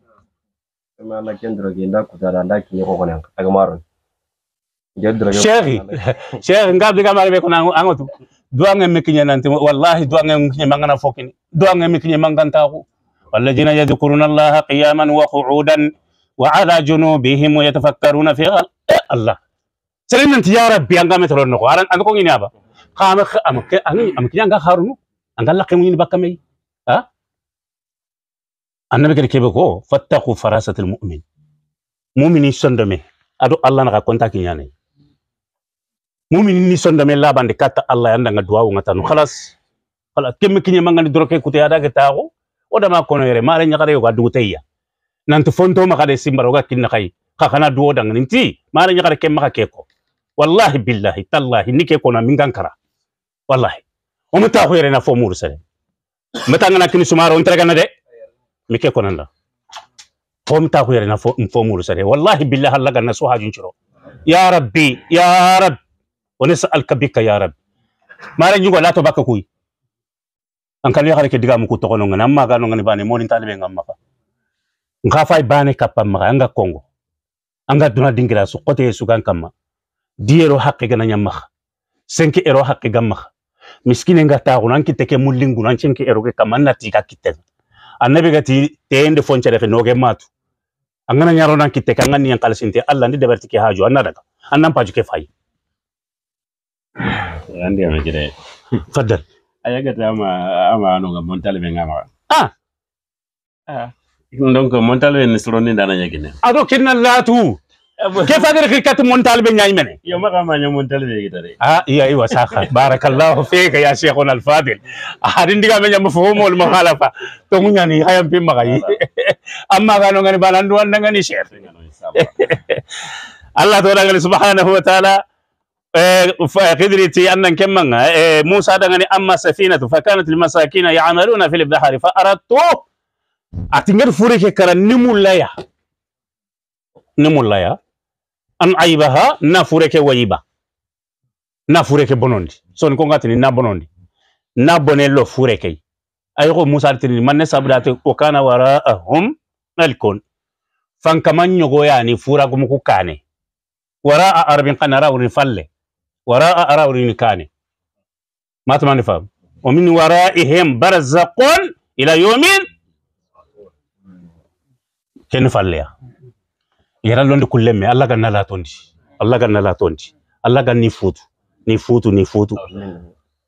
mana kendroge nda kutara nda kinyo kokona agamaron Sheri, sheri ngab diga mari be kuna angotu. Duange mekinya nanti wallahi duange mekinya mangana fokini. dua mekinya manganta aku. والذين يذكرون الله قياما وقعودا وعلى جنوبهم ويتفكرون في الله سلمنا يا ربي أنك مثل النقو أنا انكو ني أبا قام امك أمك أنك خارنو أنك لك مين بكمي ها النبي كان كيبكو فتقوا فراسه المؤمن مؤمن سندمي ادو الله نغا كونتاك ياني مؤمن ني ni لا me labande kata Allah yanda nga duwa ngata خلاص خلاص كيم kem ما mangani دروكي كوتي ada getago oda ma kono yere mare nyakare yoga kadu teya nantu fonto ma kare simbaro ga kinna kai ka kana duo dang ninti mare nyakare ke maka keko wallahi billahi tallahi nike kona mingan kara wallahi o muta ko yere na fo mur sare mata ngana kini sumaro entrega na de mi ke kona nda o muta ko yere na fo fo mur sare wallahi billahi allah ganna so hajun chiro ya rabbi ya rab wa nas'aluka bika ya rabbi mare nyugo la to baka Angkali yakare ke diga muku tokono ngana amma no ngani bane moni tani be ngamma nga fay bane kapa maga anga kongo anga duna dingira su kote su gan kama diero hakke gana nyamma senki ero haqqi gamma miskine nga ta gunan ki teke mullingu nan chenki ero ke kama na tika kitten annabi ga ti teende foncere no ge matu angana nyaro nan ki teka ngani yang sinte alla ndi debarti ke haju anna daga annan paju ke fay <sighs> yandi ya fadal ayagata ama ama montal be ngama ah ah donc nisro ni sroni dana nyagine ado kinna latu ke fadere ke kat be nyaay mene yo ma kama montal montalve gitare ah iya iya sakha <laughs> barakallahu fika ya sheikhun al fadil hadin ah, diga menya mafhumu al mukhalafa to munyani hayam pim magayi <laughs> amma no ngani balandu wanda ngani sheikh <laughs> Allah to dangane subhanahu wa ta'ala قدرتي أن كم موسى دعاني أما سفينة فكانت المساكين يعملون في البحر فأردت أتنجر فريك كرا نمولايا نمولايا أن عيبها نافوريك ويبا نافوريك بنوندي سون كونغاتني نابونوندي نابونيلو فوريكي أيغو موسى تني من سابدات وكان وراءهم الكون فان كمان يغوياني فورا كمكوكاني وراء أربين قنرا ونفلي وراء أراورين كان ما تماني فهم ومن ورائهم برزق إلى يوم كن فليا يرى لون كل ما الله كنا لا تونج الله كنا لا تونج الله كنا نفوت نفوت نفوت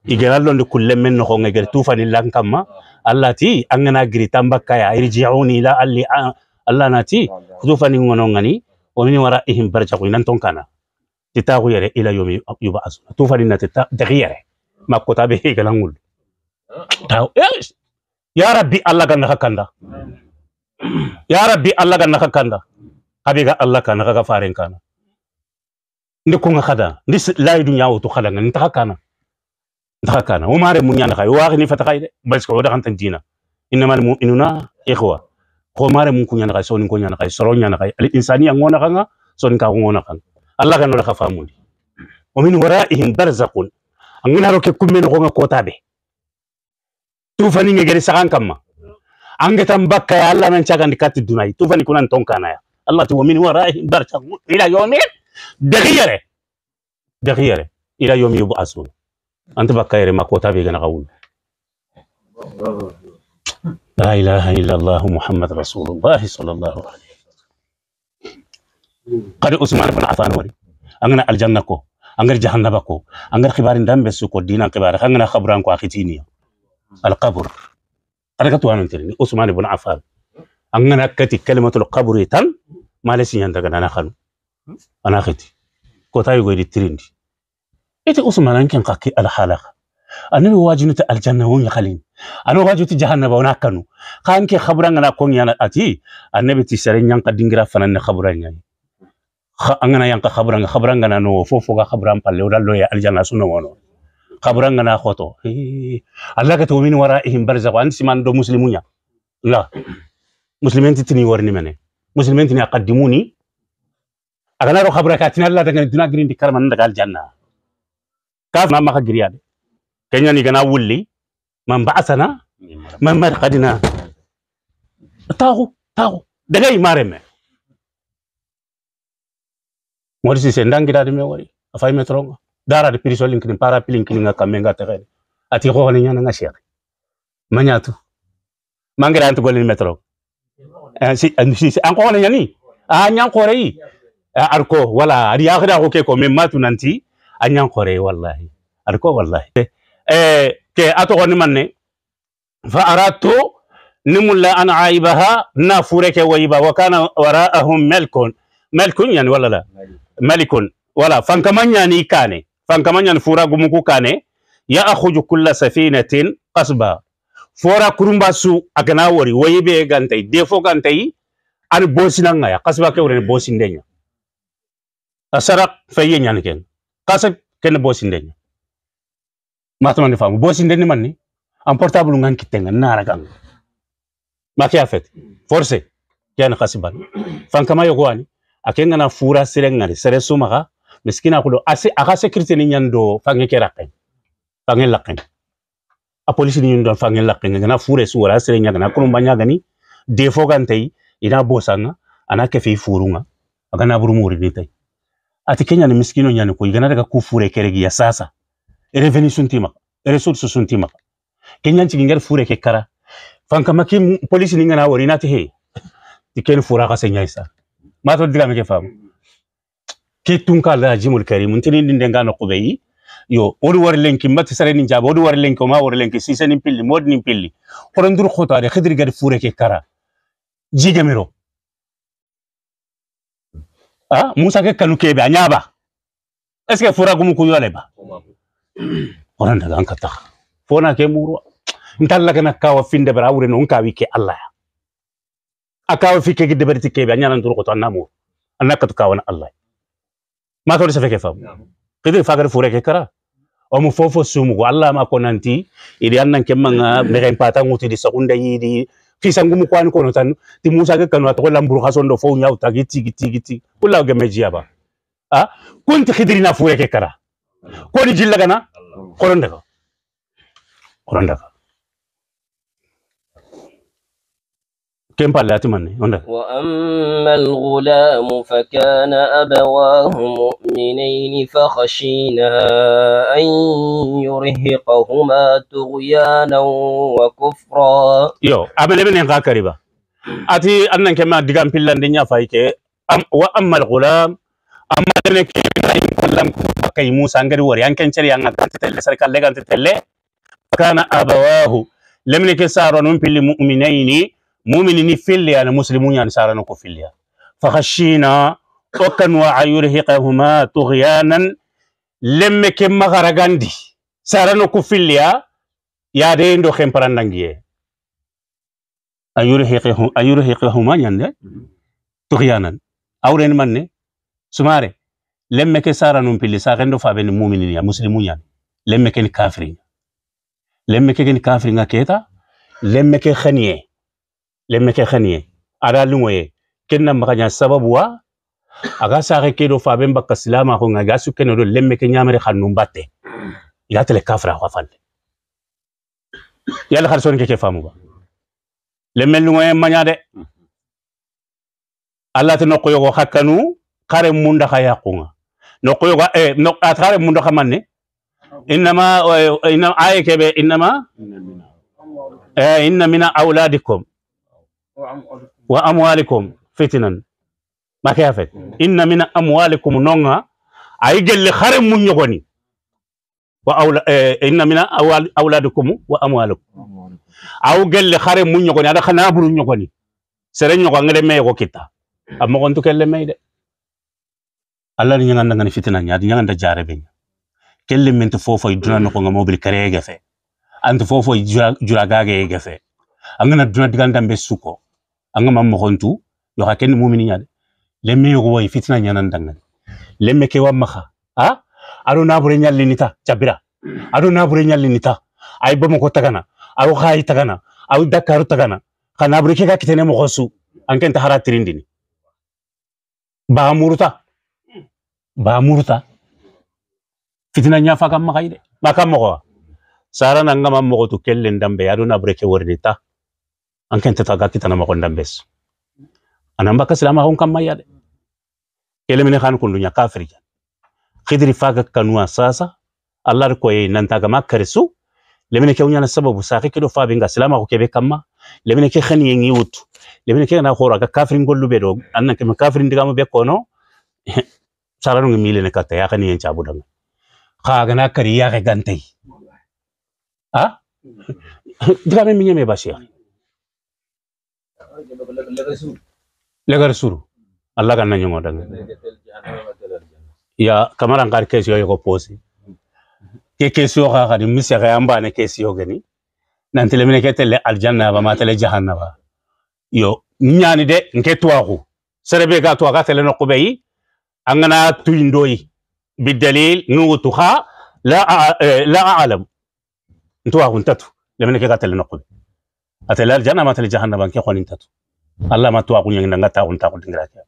يجرى لون كل ما نخون يجرى توفان الله كما الله تي أننا غري تامبك يا يرجعون إلى الله الله ناتي توفان ينغنونغني ومن ورائهم برزق إلى تونكنا titaaku yare ila yomi yuba asuna tufani na tita dagi makota be kota be hegalangul ya rabbi allah ga naka kanda ya rabbi allah ga naka kanda ga allah kan ga faren kana ndi nga kada ndi yidu dunya wutu khala ngan ta kana ta kana o mare mun yana khay wa ni fata kai de bas ko da tan dina innamal mu'minuna ikhwa ko mare mun kunya na khay so ni ko na khay so ro khay al insani ngona kanga so ni ka ngona kanga الله كان ولا خفامون ومن ورائهم برزق أنغنا روك كم من غوما كوتابه توفاني نجري سكان كم أنغ تنبك يا الله من شجع نكات الدنيا توفاني كنا نتونكنا يا الله تو من ورائهم برزق إلى يوم دغيره دغيره إلى يوم يبعثون أنت يا ما كوتابه كنا قول لا إله إلا الله محمد رسول الله صلى الله عليه وسلم قري عثمان بن عفان وري انغنا الجنه كو انغر جهنم كو انغر خبار دام بسوكو دينا خبار انغنا خبران كو اخيتيني القبر قرك توان تريني عثمان بن عفان انغنا كتي كلمه القبر تن ما لي سي انت انا خن انا اخيتي كو تاي غوي دي تريندي ايت عثمان انكن قكي الحلقه انا واجي نتا الجنه وين خلين انا واجي تي جهنم وانا كانو خانكي خبران انا كون يانا اتي النبي تي سرين ينقدين غرافنا خبران يعني angana yang kahabrang khabranga na no fofo ga pale ura loya aljana suno wono khabranga na khoto allah ka tumin waraihim barza siman do muslimunya la muslimen titini warni mene muslimin tini akadimuni agana ro khabra ka tin allah dina green di karman daga aljana kaf maka kenya ni gana wulli asana ba'asana man tahu tahu tahu daga imare me ngori si sendangi dadi me ngori afai me tronga dara de piriso link ni para pilink ni ngaka me ngata ati ko ni nyana ngashia manya tu mangira antu golin me tronga eh, eh, si si an ko nyani a ah, nyan kore yi eh, arko wala ari ko a wallahi arko wallahi eh ke ato manne fa na fureke wara'ahum malikun yani wala la malikun wala fankamanya ni kane fankamanya ni fura gumuku kane ya akhuju kulla safinatin qasba fora kurumba su akana wori wayibe gantai defo gantai an bosinanga ya qasba ke wori bosindenya asarak fayi nyani ken qasab ken bosindenya matama ni famu bosindenya manni am portable ngan kitenga nara kan makia fet force yani fankamayo fankama yogwani ake ngana fura sere ngari sere sumaga miskina kulo ase aga security ni nyando fange keraken fange laken a polisi ni nyando fange laken ngana fure suwara sere nyaga na kulumba nyaga ni defo gantei ina bosanga ana kefe furunga aga na buru muri nitai ati kenya ni miskino nyani ko igana daga kufure keregi ya sasa reveni suntima resource suntima kenya nchi ngar fure ke kara fanka makim polisi ni ngana wori nati he tikeni fura ka senyaisa mato diga meke fam ke tunka la jimul karim ntini din denga ko beyi yo odu war lenki matti sare nin jabo odu war lenki ma war lenki sise nin pilli mod nin pilli horon dur khotare khidri gad fure ke kara jigemiro a musa ke kanu k'e kebe anyaba est ce fura gumu ku le ba horon daga an fo fona ke muru ntalla kana kawa finde bra wure non kawi ke allah akawa fike gidde bari tikke be anyalan turu ko annamo anaka to kawana allah ma to sefeke fam kidi fagar fure ke kara o mu fofo sumu ko allah ma ko nanti idi annan kemanga me gem pata nguti di sakunda yidi sangu mu kwani no tan ti musa ke kanu atoko lamburu hasondo fo nyaw tagi giti giti tigi kula ge meji aba a kunti na fure ke kara ko di jilla gana koronda ko koronda ko كم بالات مني وأما الغلام فكان أبواه مؤمنين فخشينا أن يرهقهما طغيانا وكفرا يو أبن ابن ينقا كريبا أتي أنن كما دقام بلان دنيا فايكي أم وأما الغلام أما لنك إبراهيم كلام كي موسى أنجري وري أنك انشري أنك تتلي سركال لك أنت تتلي فكان أبواه لمن كسارون بالمؤمنين مؤمنين فيليا مسلمون يعني سارنا فيليا فخشينا وكان وعيرهقهما طغيانا لم كم غرغاندي سارنا فيليا يا دين دو خمبران نانجيه أيرهقهم أيرهقهما يعني طغيانا أورين مني سماري لم لما كسارة نمبلي ساقندو فابن مؤمنين يا مسلمون يعني لم كن كافرين لم كن كافرين كيتا لم كن خنيه lemmeke khaniye ara lungoye kenna maganya sababu wa aga sare kedo fa ben bakka silama ko ngaga su kene do lemmeke nyamere khannum batte igatele kafra ko falle yalla kharson keke famu ba lemmel lungoye manyade alla te nokko yogo hakkanu kare munda ka yakunga nokko yogo e nok atare munda ka manne انما انما ايه كبه انما إن من أولادكم wa amwalikum fitinan make afet mm. inna min amwalikum nonga ay gelle xare mu ñogoni wa awla eh, inna min awladikum wa amwalikum aw gelle xare mu ñogoni ada xana bu ñogoni sere ñoko ngere me ko kita am kon to kelle may de alla ni ñanga ngani fitina ñaadi nga da jare be kelle mente fofo duna no ko ngamobil kare gefe ante fofo jura gaage gefe angana duna digandambe suko anga mam mogontu yo ga ken mu'mini nyade lemme yo way fitna ndanga le lemme ke wa maha a aro na bure nyalli nita jabira aro na bure nyalli nita ay bomo ko tagana aw khay tagana aw dakaru tagana kana bure ke ga kitene mo gosu anken tahara tirindini ba ba fitna fitina nyafa kam makai de makam mo sarana ma mo to kellen dambe aro na bure ke wordita anken te taga kita nama kondam bes anamba ka silama hon kamma yade kele mine khan kundunya kafiri jan khidri faga kanua sasa allah ko e nan taga makarsu lemine ke unyana sababu saki kido fa binga silama ko kebe kamma lemine ke khani yengi utu lemine ke na khora ga kafiri ngollu be do annan ke kafiri ndiga mo be kono saranu ngi mile ne kata ya khani en chabu dang khaga na kari ya ga gantai ha diga me minye me bashia لغر سور الله كان نيو مودان يا كمران كار كيس يو يكو بوسي كي كيس يو خا خاري ميسي خا امبا ني كيس يو غني نانتي لمي نكي تل الجنه با ما تل جهنم با يو نياني دي نكي تواغو سربي كا تواغا تل نقبي انغنا تويندوي بالدليل نو تخا لا أع... لا اعلم انتوا هون تتو لمن كي قاتل نقبي atela aljanna matali jahannama nke khonin tatu allah ma tuwa kunyang nanga ta unta ko dingra ta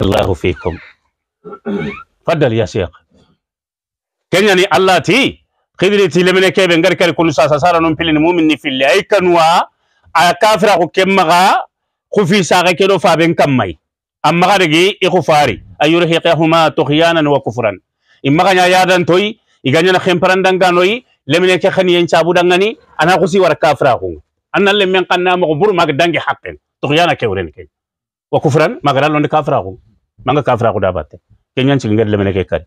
allah fiikum faddal ya sheikh kenya ni allah ti khidri ti lemene kebe ngar kar kunu sa sa sara non pilin mu'min ni fil ay kanwa a kafira ko kemmaga ku fi sa ga kedo fa ben kammai amma ga dagi i khufari ayurhiqahuma tughyanan wa kufran imma ga ya dan toy iganya na khemparandanga noyi lemine ke khani chabu dangani ana khusi war kafra ko anna lemen kanna mo bur mag dangi haqqen to yana ke wuren ke wa kufran magara londe kafra ko manga kafra ko dabate kenyan ci ngel lemine ke kadi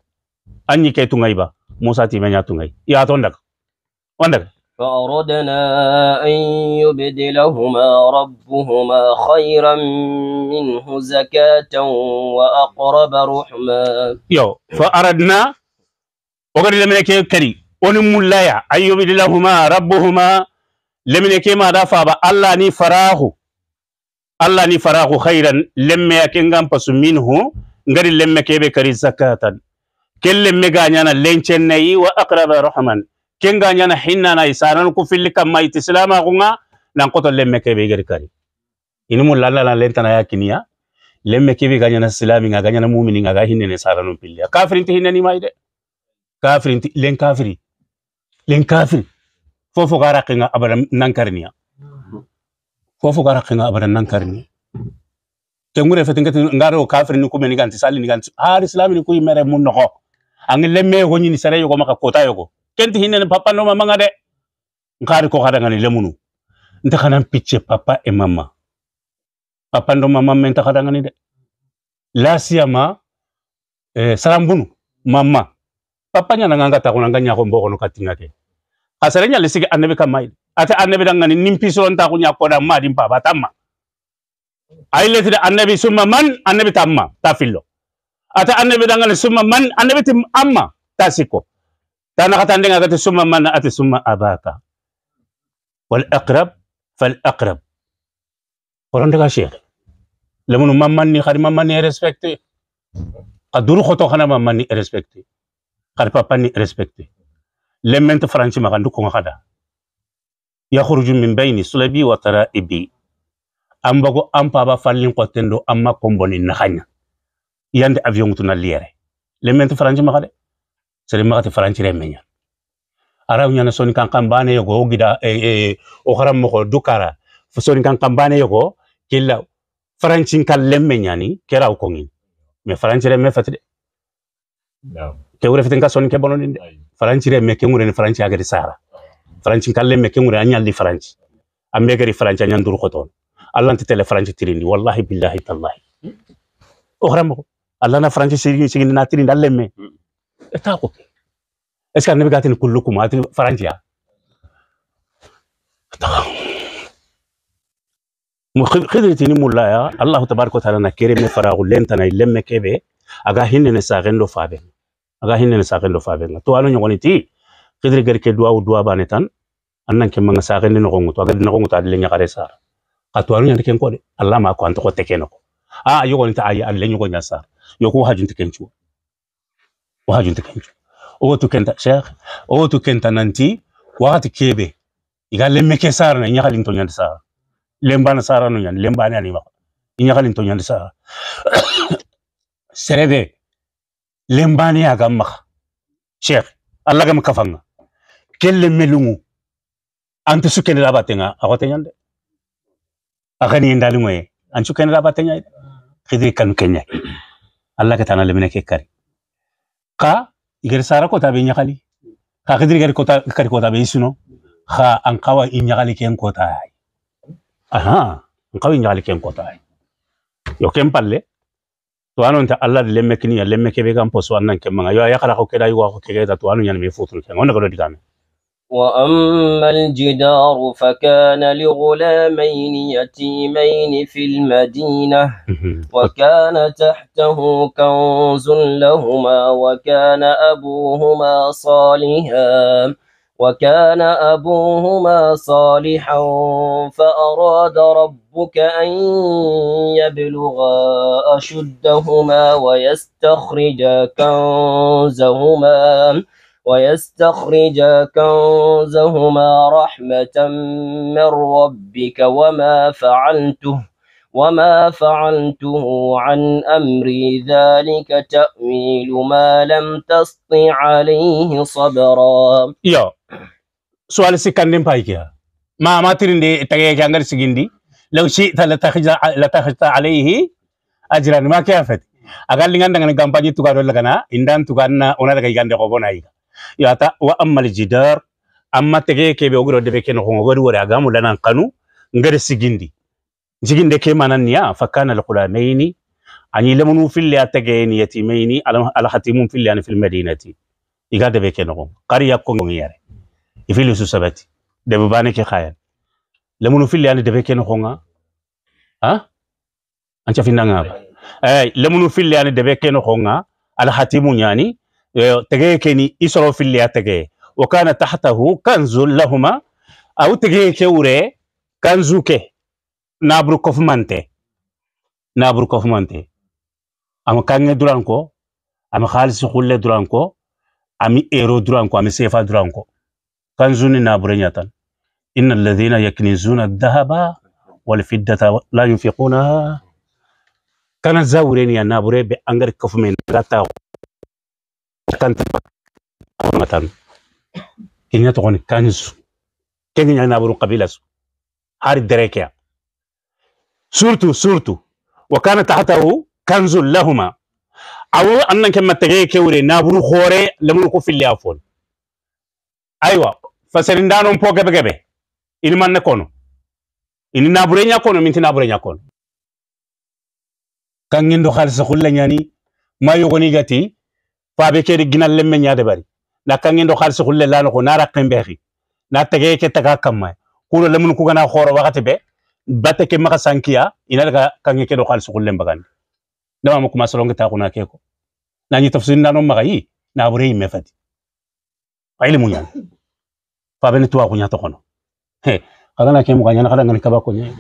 anyi ke tungai ba musa ti menya tungai ya to ndak ondak فأردنا أن يبدلهما ربهما خيرا منه زكاة وأقرب رحما يو فأردنا وقال لمن كري onin mullaya ayyubidilahuma rabbuhuma lemine ma da faba allah ni farahu allah ni farahu khairan lemme yaken pasu minhu ngari lemme keɓe kari zakatan ken lemme gañana lencennayi wa aqraba rahman ken gañana hinnanayi sanan ku filli kamma iti silamaxunga nan koto lemme keɓe gari kari ini mulla allah na lentana yakiniya lemme keɓe gañana silaminga gañana mumini nga ga hinnene sananum pilliya kafirinti hinnanimay de kafirinti len kafiri linkafin fofo gara kinga abadan nankarniya fofo gara kinga abadan nankarniya ngure fete ngati ngaro kafir ni kumeni ganti sali ni ganti hari islam ni kuyi mere mun angin angi lemme ko ni sare yoko maka kota yoko kenti hinene papa no mama ngade ngari ko kada ngani lemunu nta kana piche papa e mama papa no mama menta kada ngani de la siama eh, bunu mama papa nya nanganga takuna nganya ko mboko no katinga ke asarenya lesige annabi kan mai ate annabi dan ngani nimpi soron ta kunya ko dan ma din baba tamma ay summa man annabi tamma ta fillo ate annabi dan ngani summa man annabi tim amma ta siko ta na kata ndenga kata summa man ate summa abaka wal aqrab fal aqrab koron daga sheikh lamun mamman ni khari mamman ni respecte aduru khoto khana mamman ni respecte khari papa ni respecte lemmente franci maga ndu konga ya yakhruju min bayni sulabi wa tara'ibi ambago ampa ba fallin tendo amma komboni nahanya yande avion tuna liere lemmente franchi maka de sere maka te franci remenya araw nyana soni kan kambane yogo gida e e o haram mo dukara soni kan kambane yogo killa franchi kan lemmenya ni kera ko ngi me franci remme fatide no. ke wure fitin ka soni ke bonon de faranci re me ke ni franchi agari sahara franchi kalle me ke ngure anyalli faranci ambe gari faranci anyandur khoton allah ti tele franchi tirindi wallahi billahi tallahi o haramako allah na franchi sigi sigi na tirindi dalle me eta ko est ce que annabi gatin kullukum ati franchi ya خدرتني مولايا الله تبارك وتعالى نكرم فراغ لنتنا لم كبه اغا هنن ساغن لو aga hinne ne saken do fabenga to alo nyogoni ti kidri ger ke duwa duwa bane tan annan ke manga saken ne nogongu to aga ne nogongu ta dile nya nyakare sar ka to alo nyande ken kode alla ma ko anto ko tekeno ko a ayo ko ta ayi alle adle nyogo nyasa yoko hajun teken chu o hajun teken chu o to kenta sheikh o to kenta nanti wakati kebe iga le me ke sar na halin to nyande sar le mbana sar no nyande lemba ni ani ma halin to nyande sar <coughs> serebe lembani ya gamma chef allah gam kafanga kelle melungu antu su kene rabatenga agote nyande agani ndalungu ye antu kene rabatenya khidri kanu kenya allah ke tana lemene ke kari ka igere sara ko tabe nyakali ka khidri gar ko ta kari ko tabe isuno kha an qawa ken ko ta aha an qawa ken ko ta yo ken palle توانو انت الله دي لمكني لمك بي كان بوسو انن كما يا يقرخو كدا يوا خو كي غيتا توانو يعني مي فوتو كان ونا غلو ديغامي واما الجدار فكان لغلامين يتيمين في المدينه وكان تحته كنز لهما وكان ابوهما صالحا وكان أبوهما صالحا فأراد ربك أن يبلغا أشدهما ويستخرجا كنزهما ويستخرجا كنزهما رحمة من ربك وما فعلته وما فعلته عن أمري ذلك تأويل ما لم تسطع عليه صبرا. يا suwal sikkannin paykiya ma matirinde tagayake angar sigindi law shita latahta alayhi ajran ma ke afati agal lingan dangan kampanye tuga do lagana indan tuga na ona daga igande ko bona iga yata wa ammal jidar amma tagayake be ogro debe ken ko ngori wora agamu lanan kanu ngar sigindi jiginde ke manan ya fakana alquranaini ani lamunu fil ya tagayni yatimaini alhatimun fil yani fil madinati iga debe ken ko qariya ko ngiyare ifili su sabati debe bane ke khayan lemunu fili yani debe ke nokhonga ha ancha finanga eh lemunu fili yani debe ke nokhonga al hatimu yani eh, tege ke ni isro fili ya tege wa kana tahtahu kanzul lahuma au tege ke ure kanzuke nabru kofmante nabru kofmante am kange duranko am khalis khulle duranko ami ero duranko ami sefa duranko كنزون نابرية إن الذين يكنزون الذهب والفدة لا ينفقونها كان زورين يا نابوري بأنغر كف من غتا متان كن يتغن كنز كن يا نابورو قبيلة هار الدريكيا سورتو سورتو وكان تحته كنز لهما أو أنك ما تجي كوري نابورو خوري لم كف في اليافون أيوة faserinda non po gebe gebe ini manne kono ini naburenya kono minti naburenya kono kangindo khalsa khulla nyani mayo ni gati fa fabe kedi ginal lemme nyaade bari na kangindo khalsa khulla lano ko nara qembehi na tege ke taga kamma kulo lemun ku gana khoro wakati be batte ke maka sankiya ina daga kangi kedo khalsa khulla mbagandi ma mukuma salonga ta na keko na ni tafsirin nanon magayi na bure yi mefati ilmu yani فابن توا غنيا تخونو هي قالنا كي مغنيا نخلا نغني كبا كوني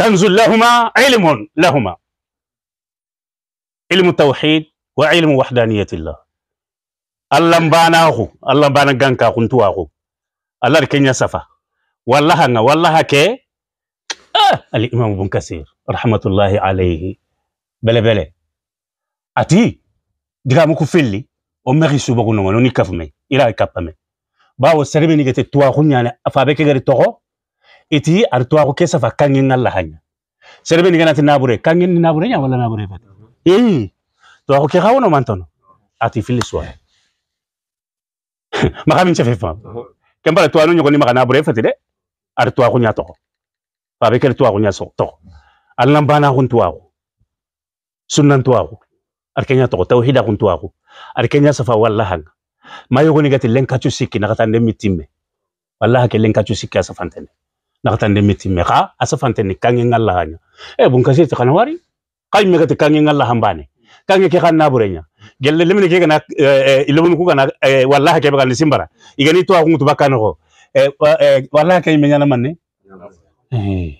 كنز لهما علم لهما علم التوحيد وعلم وحدانية الله الله مباناهو الله مبانا غنكا كنتوا غو الله ركينيا سفا والله نا والله كي آه. الإمام ابن كثير رحمة الله عليه بلا بلا أتي دغامو كفيلي أمي غيسو بغو نوني كفمي إلا كفمي bawo serbi ni gete tuwa kunyane afabe ke gari toho iti ar tuwa ko kesa fa kangin ngalla hanya serbi ni gana nabure kangin ni nabure nya wala nabure bet eh tuwa ko ke hawono mantono ati fili suwa <laughs> maka min chefe kembara tuwa no nyoko ni nabure fati de ar tuwa kunya toho be ke tuwa kunya so toho alam bana kun tuwa ko sunnan tuwa ko arkenya toho tauhida kun tuwa ko safa hanga mayo gati nigati len kacu sikki nakata ndemmi timme wallahi ke len kacu sikki asa fantene nakata ndemmi timme kange ngalla hanya e eh, bun kasi ta kana wari kay me gati kange ngalla hambane kange ke kanna burenya gelle lemne ke kana eh, eh, ilobun ku kana wallahi ke bakan simbara igani to akuntu bakano ko wallahi ke me manne eh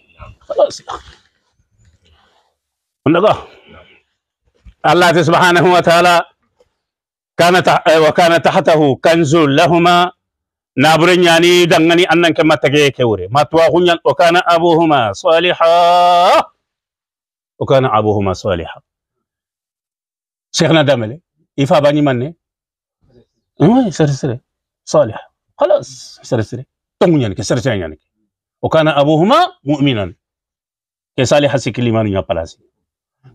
خلاص ونقاه الله كانت آه، وكان تحته كنز لهما نابرن يعني دعني أنك ما تجيك كوري ما تواغن وكان أبوهما صالحا وكان أبوهما صالحا شيخنا دملي يفا بني مني سر إيه، سر صالح خلاص سر سر تمون يعني سر سر يعني وكان أبوهما مؤمنا كصالح سكلي ما نيا بالاسي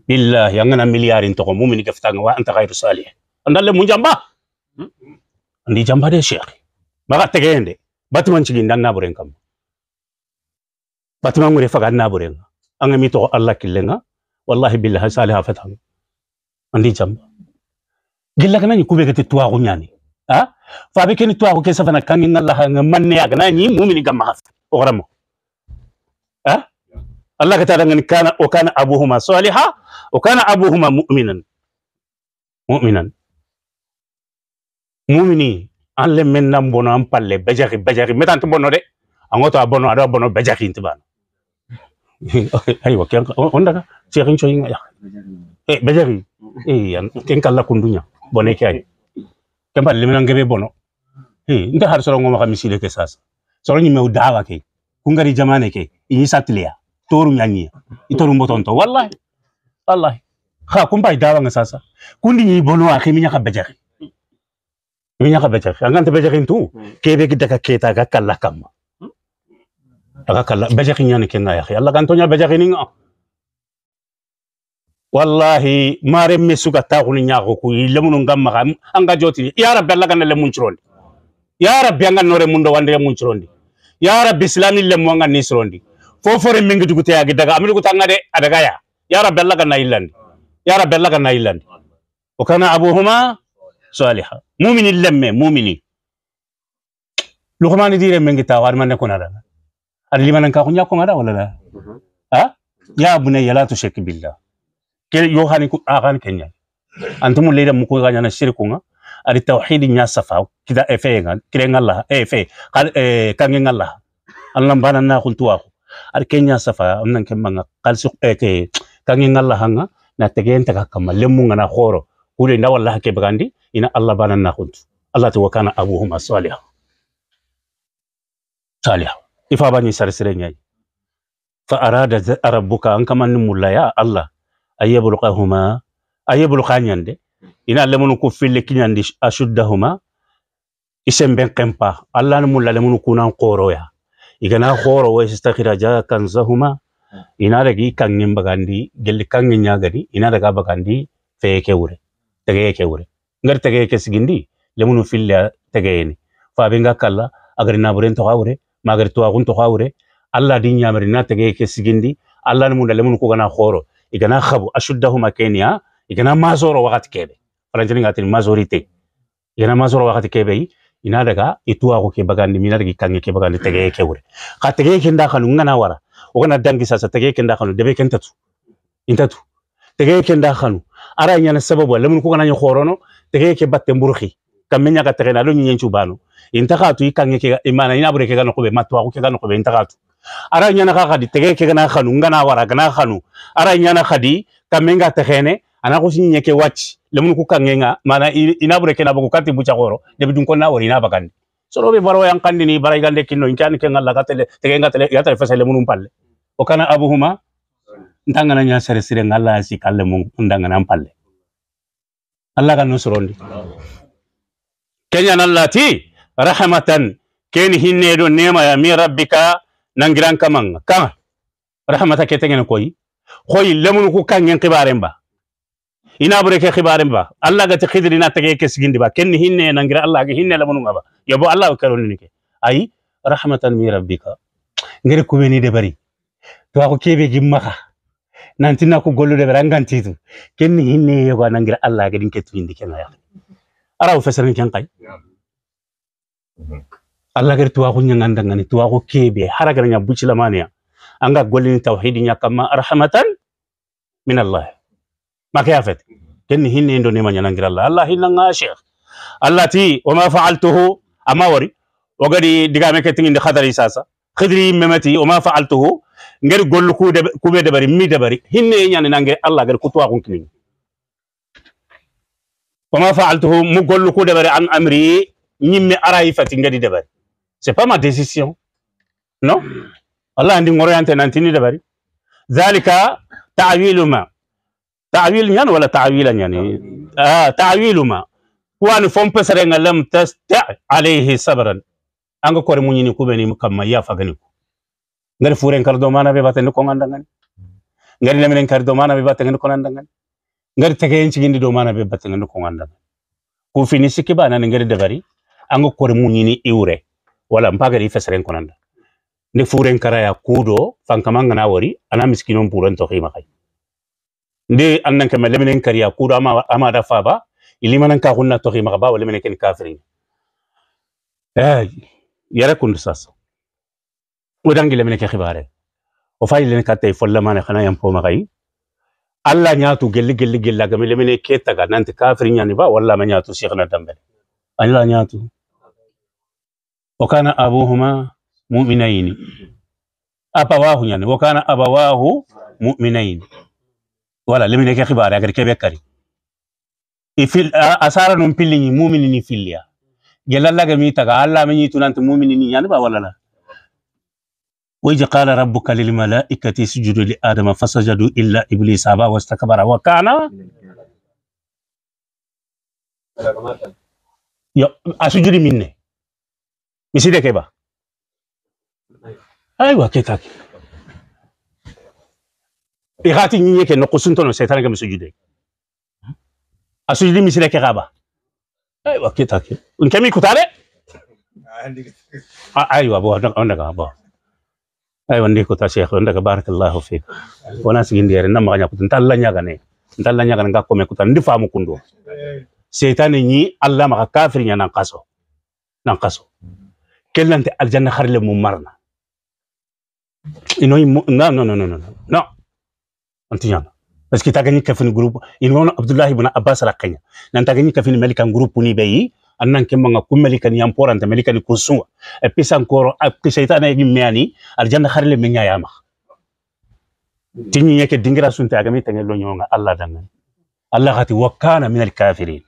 بالله يعني أنا مليارين تقوم مؤمن كفتان وأنت غير صالح andalle munjamba hmm? andi jamba de sheikh maga tegende batman chigi na buren kam batman ngure faga na buren anga mi to allah killenga wallahi billahi salaha fatam andi jamba gilla kana ni kube gati tuwa gunyani ha fa be keni tuwa ke safana kanin allah nga agna ni mu'mini gamma has ogramo ha allah kata ngani kana o kana abuhuma salihah o kana abuhuma mu'minan mu'minan mumini an le men bono an palle bejari bejari metan to bono de angoto abono ado bono bajaki intibano aywa <laughs> ken on daga choy choyin ya eh bejari. eh ya, ken kala kundunya bone kay ken palle men ngebe bono eh nda har soro ngoma kamisile ke sasa soro ni mew dawa ke kungari jamane ke ini satliya toru nyanyi ya. itoru mbotonto wallahi wallahi ha kumbai dawa sasa kundi ni bono ka bejari minya ka bajak angan te bajak intu hmm. kebe kita ka keta ka kalla kamu. Hmm? aga kalla bajak nih kena kenna ya, yakhi allah kan tonya bajak ni nga wallahi mare mesuka tahu ta hun nya ko ku lamun ngam ma anga joti ya rabbi allah kan le mun ya rabbi anga nore mundo wande ya mun chrondi ya rabbi islami le mo anga ni fofore mingi dugu te agi daga amil guta ngade adaga ya ya rabbi allah kan na ya rabbi allah kan صالحة مؤمن اللمة مؤمني لقمان دي رمين كتا وارما نكون هذا أرلي من أنكا كون يكون هذا ولا لا ها يا بني لا تشرك بالله كي يوهاني كون آغان كنيا أنتم اللي مكون غانا نشركونا ari tawhidi nya safa kida efe ngan kirenga Allah efe kal eh kangenga Allah Allah bana na kuntu aku ari kenya safa onnan kemanga kalsu eke kangenga Allah hanga na tegen taka kama lemu ngana khoro kule na wallahi ke bagandi ina Allah bana na huntu Allah ta wakana abuhuma salih salih ifa bani sarsiren yayi fa arada rabbuka an kaman mulla ya Allah ayyabul ayyabulqanyande ina lemunu ku fille kinyande ashuddahuma isem ben kempa Allah ni mulla lemunu kunan qoroya igana khoro wa istakhira ja kanzahuma ina daga ikangin bagandi gelli kangin gadi. ina daga bagandi yake wure daga yake wure ngar tege ke sigindi lemunu filla fa fabenga kala agari naburen to hawre magari to agun to hawre alla din yamari na tege ke sigindi alla mun lemun ko gana khoro igana khabu ashuddahuma kenya igana mazoro wakati kebe falanjini ngatin mazorite igana mazoro wakati kebe ina daga ituwa ko ke bagandi minar gi kangi ke bagandi tege ke wure ka tege ke nda kanu ngana wara ogana dangi sasa tege ke nda kanu debe kentatu intatu tege ke nda kanu ara nyana sababu lamun ko kananya khorono tege e ke batte mburhi kamenya ka tege nalo nyenchu bano intakatu ikange ke imana inabure ke kanu kobe matwa ko ke kanu kobe intakatu ara nyana ka khadi tege e ke kana khanu ngana wara kana khanu ara nyana khadi kamenga tegene ana ko sinye ke wach lamun ko kangenga mana inabure ke nabo kati bucha khoro debi dun ko na wori na bakandi soro be baro yang kandi barai gande kinno inkan ke ngalla ka tele tege ngatele ya tele e fasale munum palle o kana abuhuma ntangana nya sere sere ngalla si kalle mu ndangana palle Allah kan nusrondi kenya lati rahmatan ken hinne do nema ya mi rabbika nangiran kamang ka rahmata ketengene koyi koyi lemun ku kangen kibaren ba ina bure ke kibaren ba Allah ga ta khidri na tege ke sigindi ba ken hinne nangira Allah ga hinne lemun ba bo Allah ka ronni ke ai rahmatan mi rabbika ngere kubeni de bari to ko kebe gimmaka nanti na ku gollude ɓe ran gantitu kenni hinne yego a nangira allah ketu indi kenga ya ara o feseren ken kay allah gadi tuwaku ñagandangani tuwaku kebe hara gadaña bucilamaneya anga gollini tawhidi ña kama arhamatan min allah make a fete kenni hinne do nema ñanangira allah allah nga cheikh allah ti wama faaltuhu amma wari o gadi digame kettiñinde hadari sasa hidri memeti wama faaltuhu ngari gollu kuude kuɓe dabari mi dabari hinne nyane nange allah gar gari kutuwa konkinin wama faaltuhu mu gollu kuude bari an amri ñimme arayi fati ngadi dabari c'est pas ma décision non allah andi ngoroyante nantini dabari dhalika tawilu ma tawil ñan walla tawila ñani tawilu ma kuwani fompeserenga lam tasta alayhi sabran anga kore muñini kuɓeni kamma yafagani ko ngari furen kardo mana be baten ko nganda ngani ngari laminen kardo mana be baten ko nganda ngani ngari tege en cigindi do mana be baten ko nganda ku finisi ki bana ngari dabari ango kore munyini iure wala mpaga ri fesren ko nganda ne furen ya kudo fankamanga na wori ana miskinon puren to khima kai nde annan kama laminen ya kudo ama ama da faba ilimanan ka hunna to khima ba wala menen ken kafirin eh yara kundu sasa udangile mene ke khibare o fayi len katte folla mane khana yam po magai alla nyatu gelli gelli gella gamile mene ke taga nanti kafir nyani ba walla ma nyatu sheikhna dambe alla nyatu wa kana abuhuma mu'minaini abawahu nyani wa kana abawahu mu'minaini wala lemine ke khibare agar ke bekari ifil asara num pilli mu'minini filliya gelalla gami taga alla meni tunanti mu'minini nyani ba walla la وإذ قال ربك للملائكة اسجدوا لآدم فسجدوا إلا إبليس أبى واستكبر وكان يا أسجد مني مسيدة إيه كيبا أيوة كيكاك إغاتي نيني كي نقصن تنو سيطان كم سجد أسجد مسيدة إيه كيبا أيوة كيكاك إن كمي كتالي أيوة أبو أنا أبو aywa ndiko ta sheikh ndaka barakallahu fik wana sigindere namma nya kutun talla nya gane talla nya gane ngakko allah ma kafir nya nan qaso nan aljanna kharle mum marna ino no no no no no no antiyan parce que tagani kafin groupe ino abdullah ibn abbas rakanya nan tagani kafin malikan groupe ni bayi anan ke manga kumeli kan yam poran tameli kan kusuwa e pisan koro a pisaitan e yi meani aljanna kharle menya yama tinyi yake dingira sunta agami tangelo nyonga allah dangan allah hati wa kana min alkafirin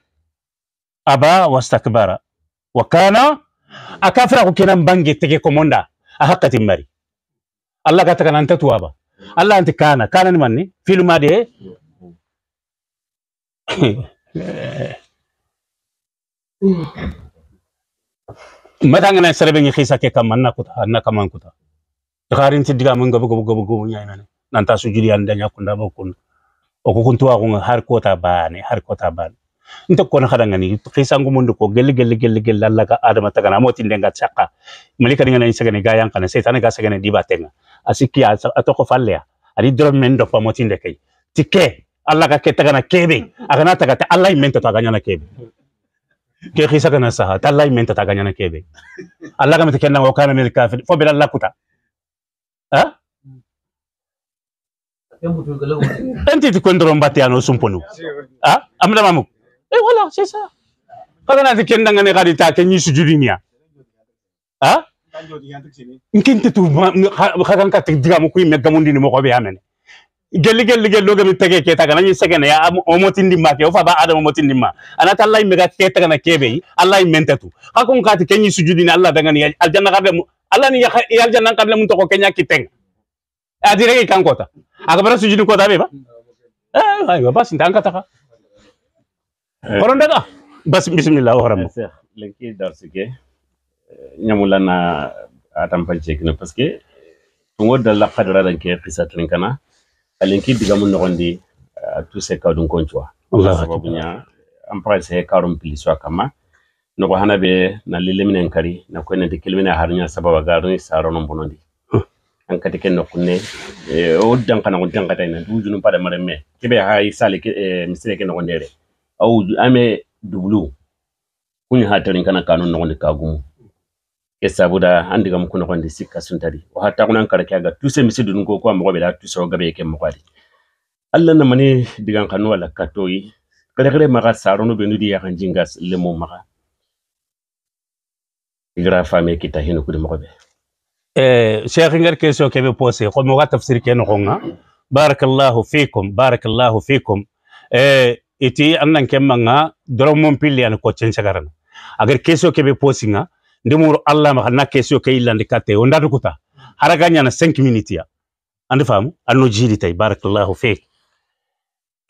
aba wastakbara wa wakana akafira kenan mbange tege komonda a hakati mari allah gata kan anta tuaba allah anti kana kana ni manni filma de <laughs> matangana serebe ngi khisa ke kam na kuta anna kaman kuta kharin ti diga man gabu gabu gabu gabu nyana nan ta su juri anda nyakunda ba kun o ko har kota bane har kota bane nta kono khada ngani khisa ngu mundu ko gel gel gel gel lalla ka adama taga na tin ndenga chaka malika dinga nan sagane ga yankana setan ga sagane diba tenga asiki atoko falle ari drum men do pa moti ndekay tike allah ka ke taga na kebe agana taga ta alla imento taga nyana kebe ke khisa kana saha tallahi e men tata ganyana kebe e allah kam tekenna wa kana mel kafir fo bela lakuta ha enti ti kondro mbati ano sumponu ha amna mamu eh wala c'est ça kana na tekenna ngane gadi ta kenyi e sujudinia ha nkinti tu khagan ka tigdiga mu kuy megamundi ni mo ko be amene gelli gelli gello gabi tege keta kana ni segene ya o motin dimma ke o fa ba adam o motin dimma anata allah mega keta kana kebe allah mentetu hakon kati kenyi sujudini allah dangani aljanna kadle allah ni ya, ya aljanna kadle mun to ko kenya kiteng adire ke kan kota akabara sujudu kota be ba eh, eh ay ba sin tan kata ka koron eh. daga bas bismillah wa rahmah cheikh lenki darsike eh, nyamulana atam panche kina parce que tungo dalla qadra dan ke qisatrin kana alinki diga mun nogondi eh, tu se kadun konchwa sababunya ampara se karum piliswa kama nogo hana be na liliminen kari na ko nanti kilmina harnya sababa garni saronon bonondi an kati ken nokunne eh, o danka na danka tay na dujunu pada maremme kebe ha isale ke eh, misere ken nogondere au ame dublu kunya hatarin kana kanun nogondi kagumu e sabuda uh, andi ga mukuna kwandi sikka suntari o hatta kunan karake ga tuse dun ko ko da tuse tuso gabe ke mo kwadi alla na mani digan kanu wala katoyi kare kare maga sarono benu kan yakan jingas lemo maga igra fame kita hinu kudi mo be eh sheikh ngar keso kebe pose ko mo ga tafsir ke no gonga barakallahu fikum barakallahu fikum eh iti annan ke doromon pilli an ko chen sagarana agar keso kebe posinga ndemuru allah ma na kesio ke lande katte o ndatu kuta hara na 5 minutes ya andi faamu anno jiili tay barakallahu feek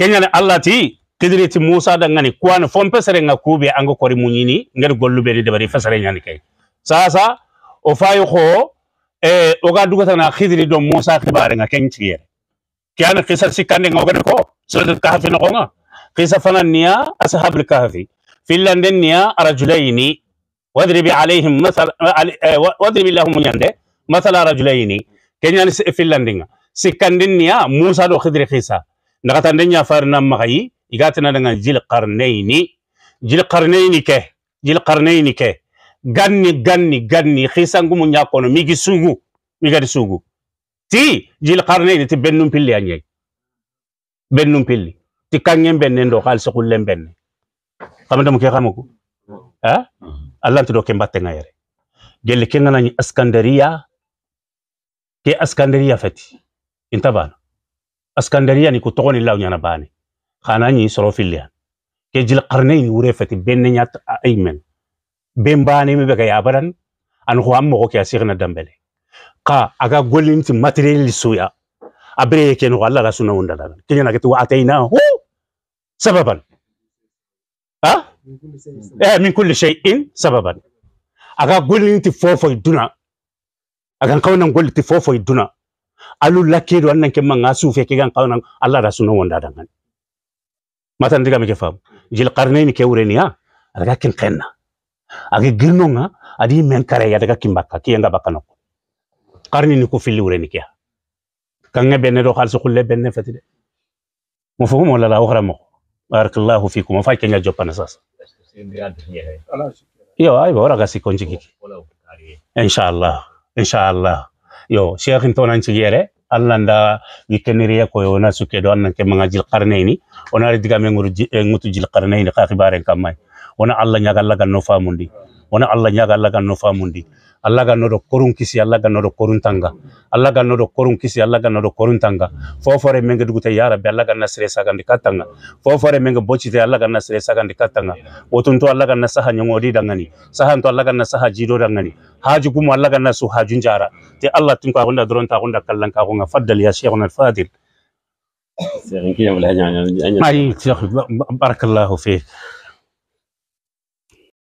keñane allah ti kidriti musa da ngani kuwane fompe sere nga kubi ya ango kori munyini ngari gollube ni debari fasare nyani kay sa o fayu ko e o ga dugata na khidiri do musa khibare nga ken tiye kiana kisa sikande nga ogane ko de kahfi no nga kisa fanan niya ashabul kahfi filanden niya arajulaini Wadri wadribi alayhim masal wadribi lahum munyande masala rajulaini kenyani filandinga sikandinya musa do khidri khisa nakata ndenya farna magayi igatna nga jil qarnaini jil qarnaini ke jil qarnaini ke ganni ganni ganni khisa ngumu nyakono migi sugu migadi sugu ti jil qarnaini ti bennum pilli anye bennum pilli ti kangem benne ndo khalsu kullem benne xamna mu ke allanti ɗo ke mbattenga gelle ke ganani askandaria ke askandaria feti inta askandaria ni ko togoni law ñana bane xanañi soro filliyan ke jil qarnayn wure feti benne ñat ay men ben mi ɓega yabaran an xo an moxo ke a dambele xa aga gollinti matériel suya a ke no alla la suna wundalagan keñanageti wa atayna hu sababan a eh min kulli shay'in sababan aga golin ti fofo iduna aga kaunan golin ti fofo iduna alu lakke do annan ke manga sufe ke gan kaunan Allah da sunu wanda dangan matan diga meke fam jil qarnaini ke ureniya aga kin kenna aga girnonga adi men kare ya daga kin bakka ki yanga bakka no qarni ni ko filli ureni ke kanga benne do khalsu kulle benne fatide mo fumo la la okhra mo barakallahu fikum fa kenga jopana sasa iyo iya. ayba waraqasi konjigiki inshallah inshallah yo sheikhin tonan cigere allah nda wikeniriye koyo na suke do annan ke manga jil ini. ona ridiga me nguru eh, ngutu jil ini, ka bareng kamai ona allah nyaga allah mundi. ona allah nyaga nofa mundi. Allah nodo korun kisi Allah nodo korun tanga Allah nodo korun kisi Allah nodo korun tanga fofore menga dugute ya rabbi Allah ganna sere sagandi kattanga fofore bochi te Allah saga ndi katanga wotun to Allah ganna saha ñogoɗi dangani sahan to Allah ga saha jido dangani haju gumo Allah ga su haju njara, te Allah tun ka hunda doron ta hunda kallan ka hunga faddal ya cheikhuna al fadil mari cheikh barakallahu fik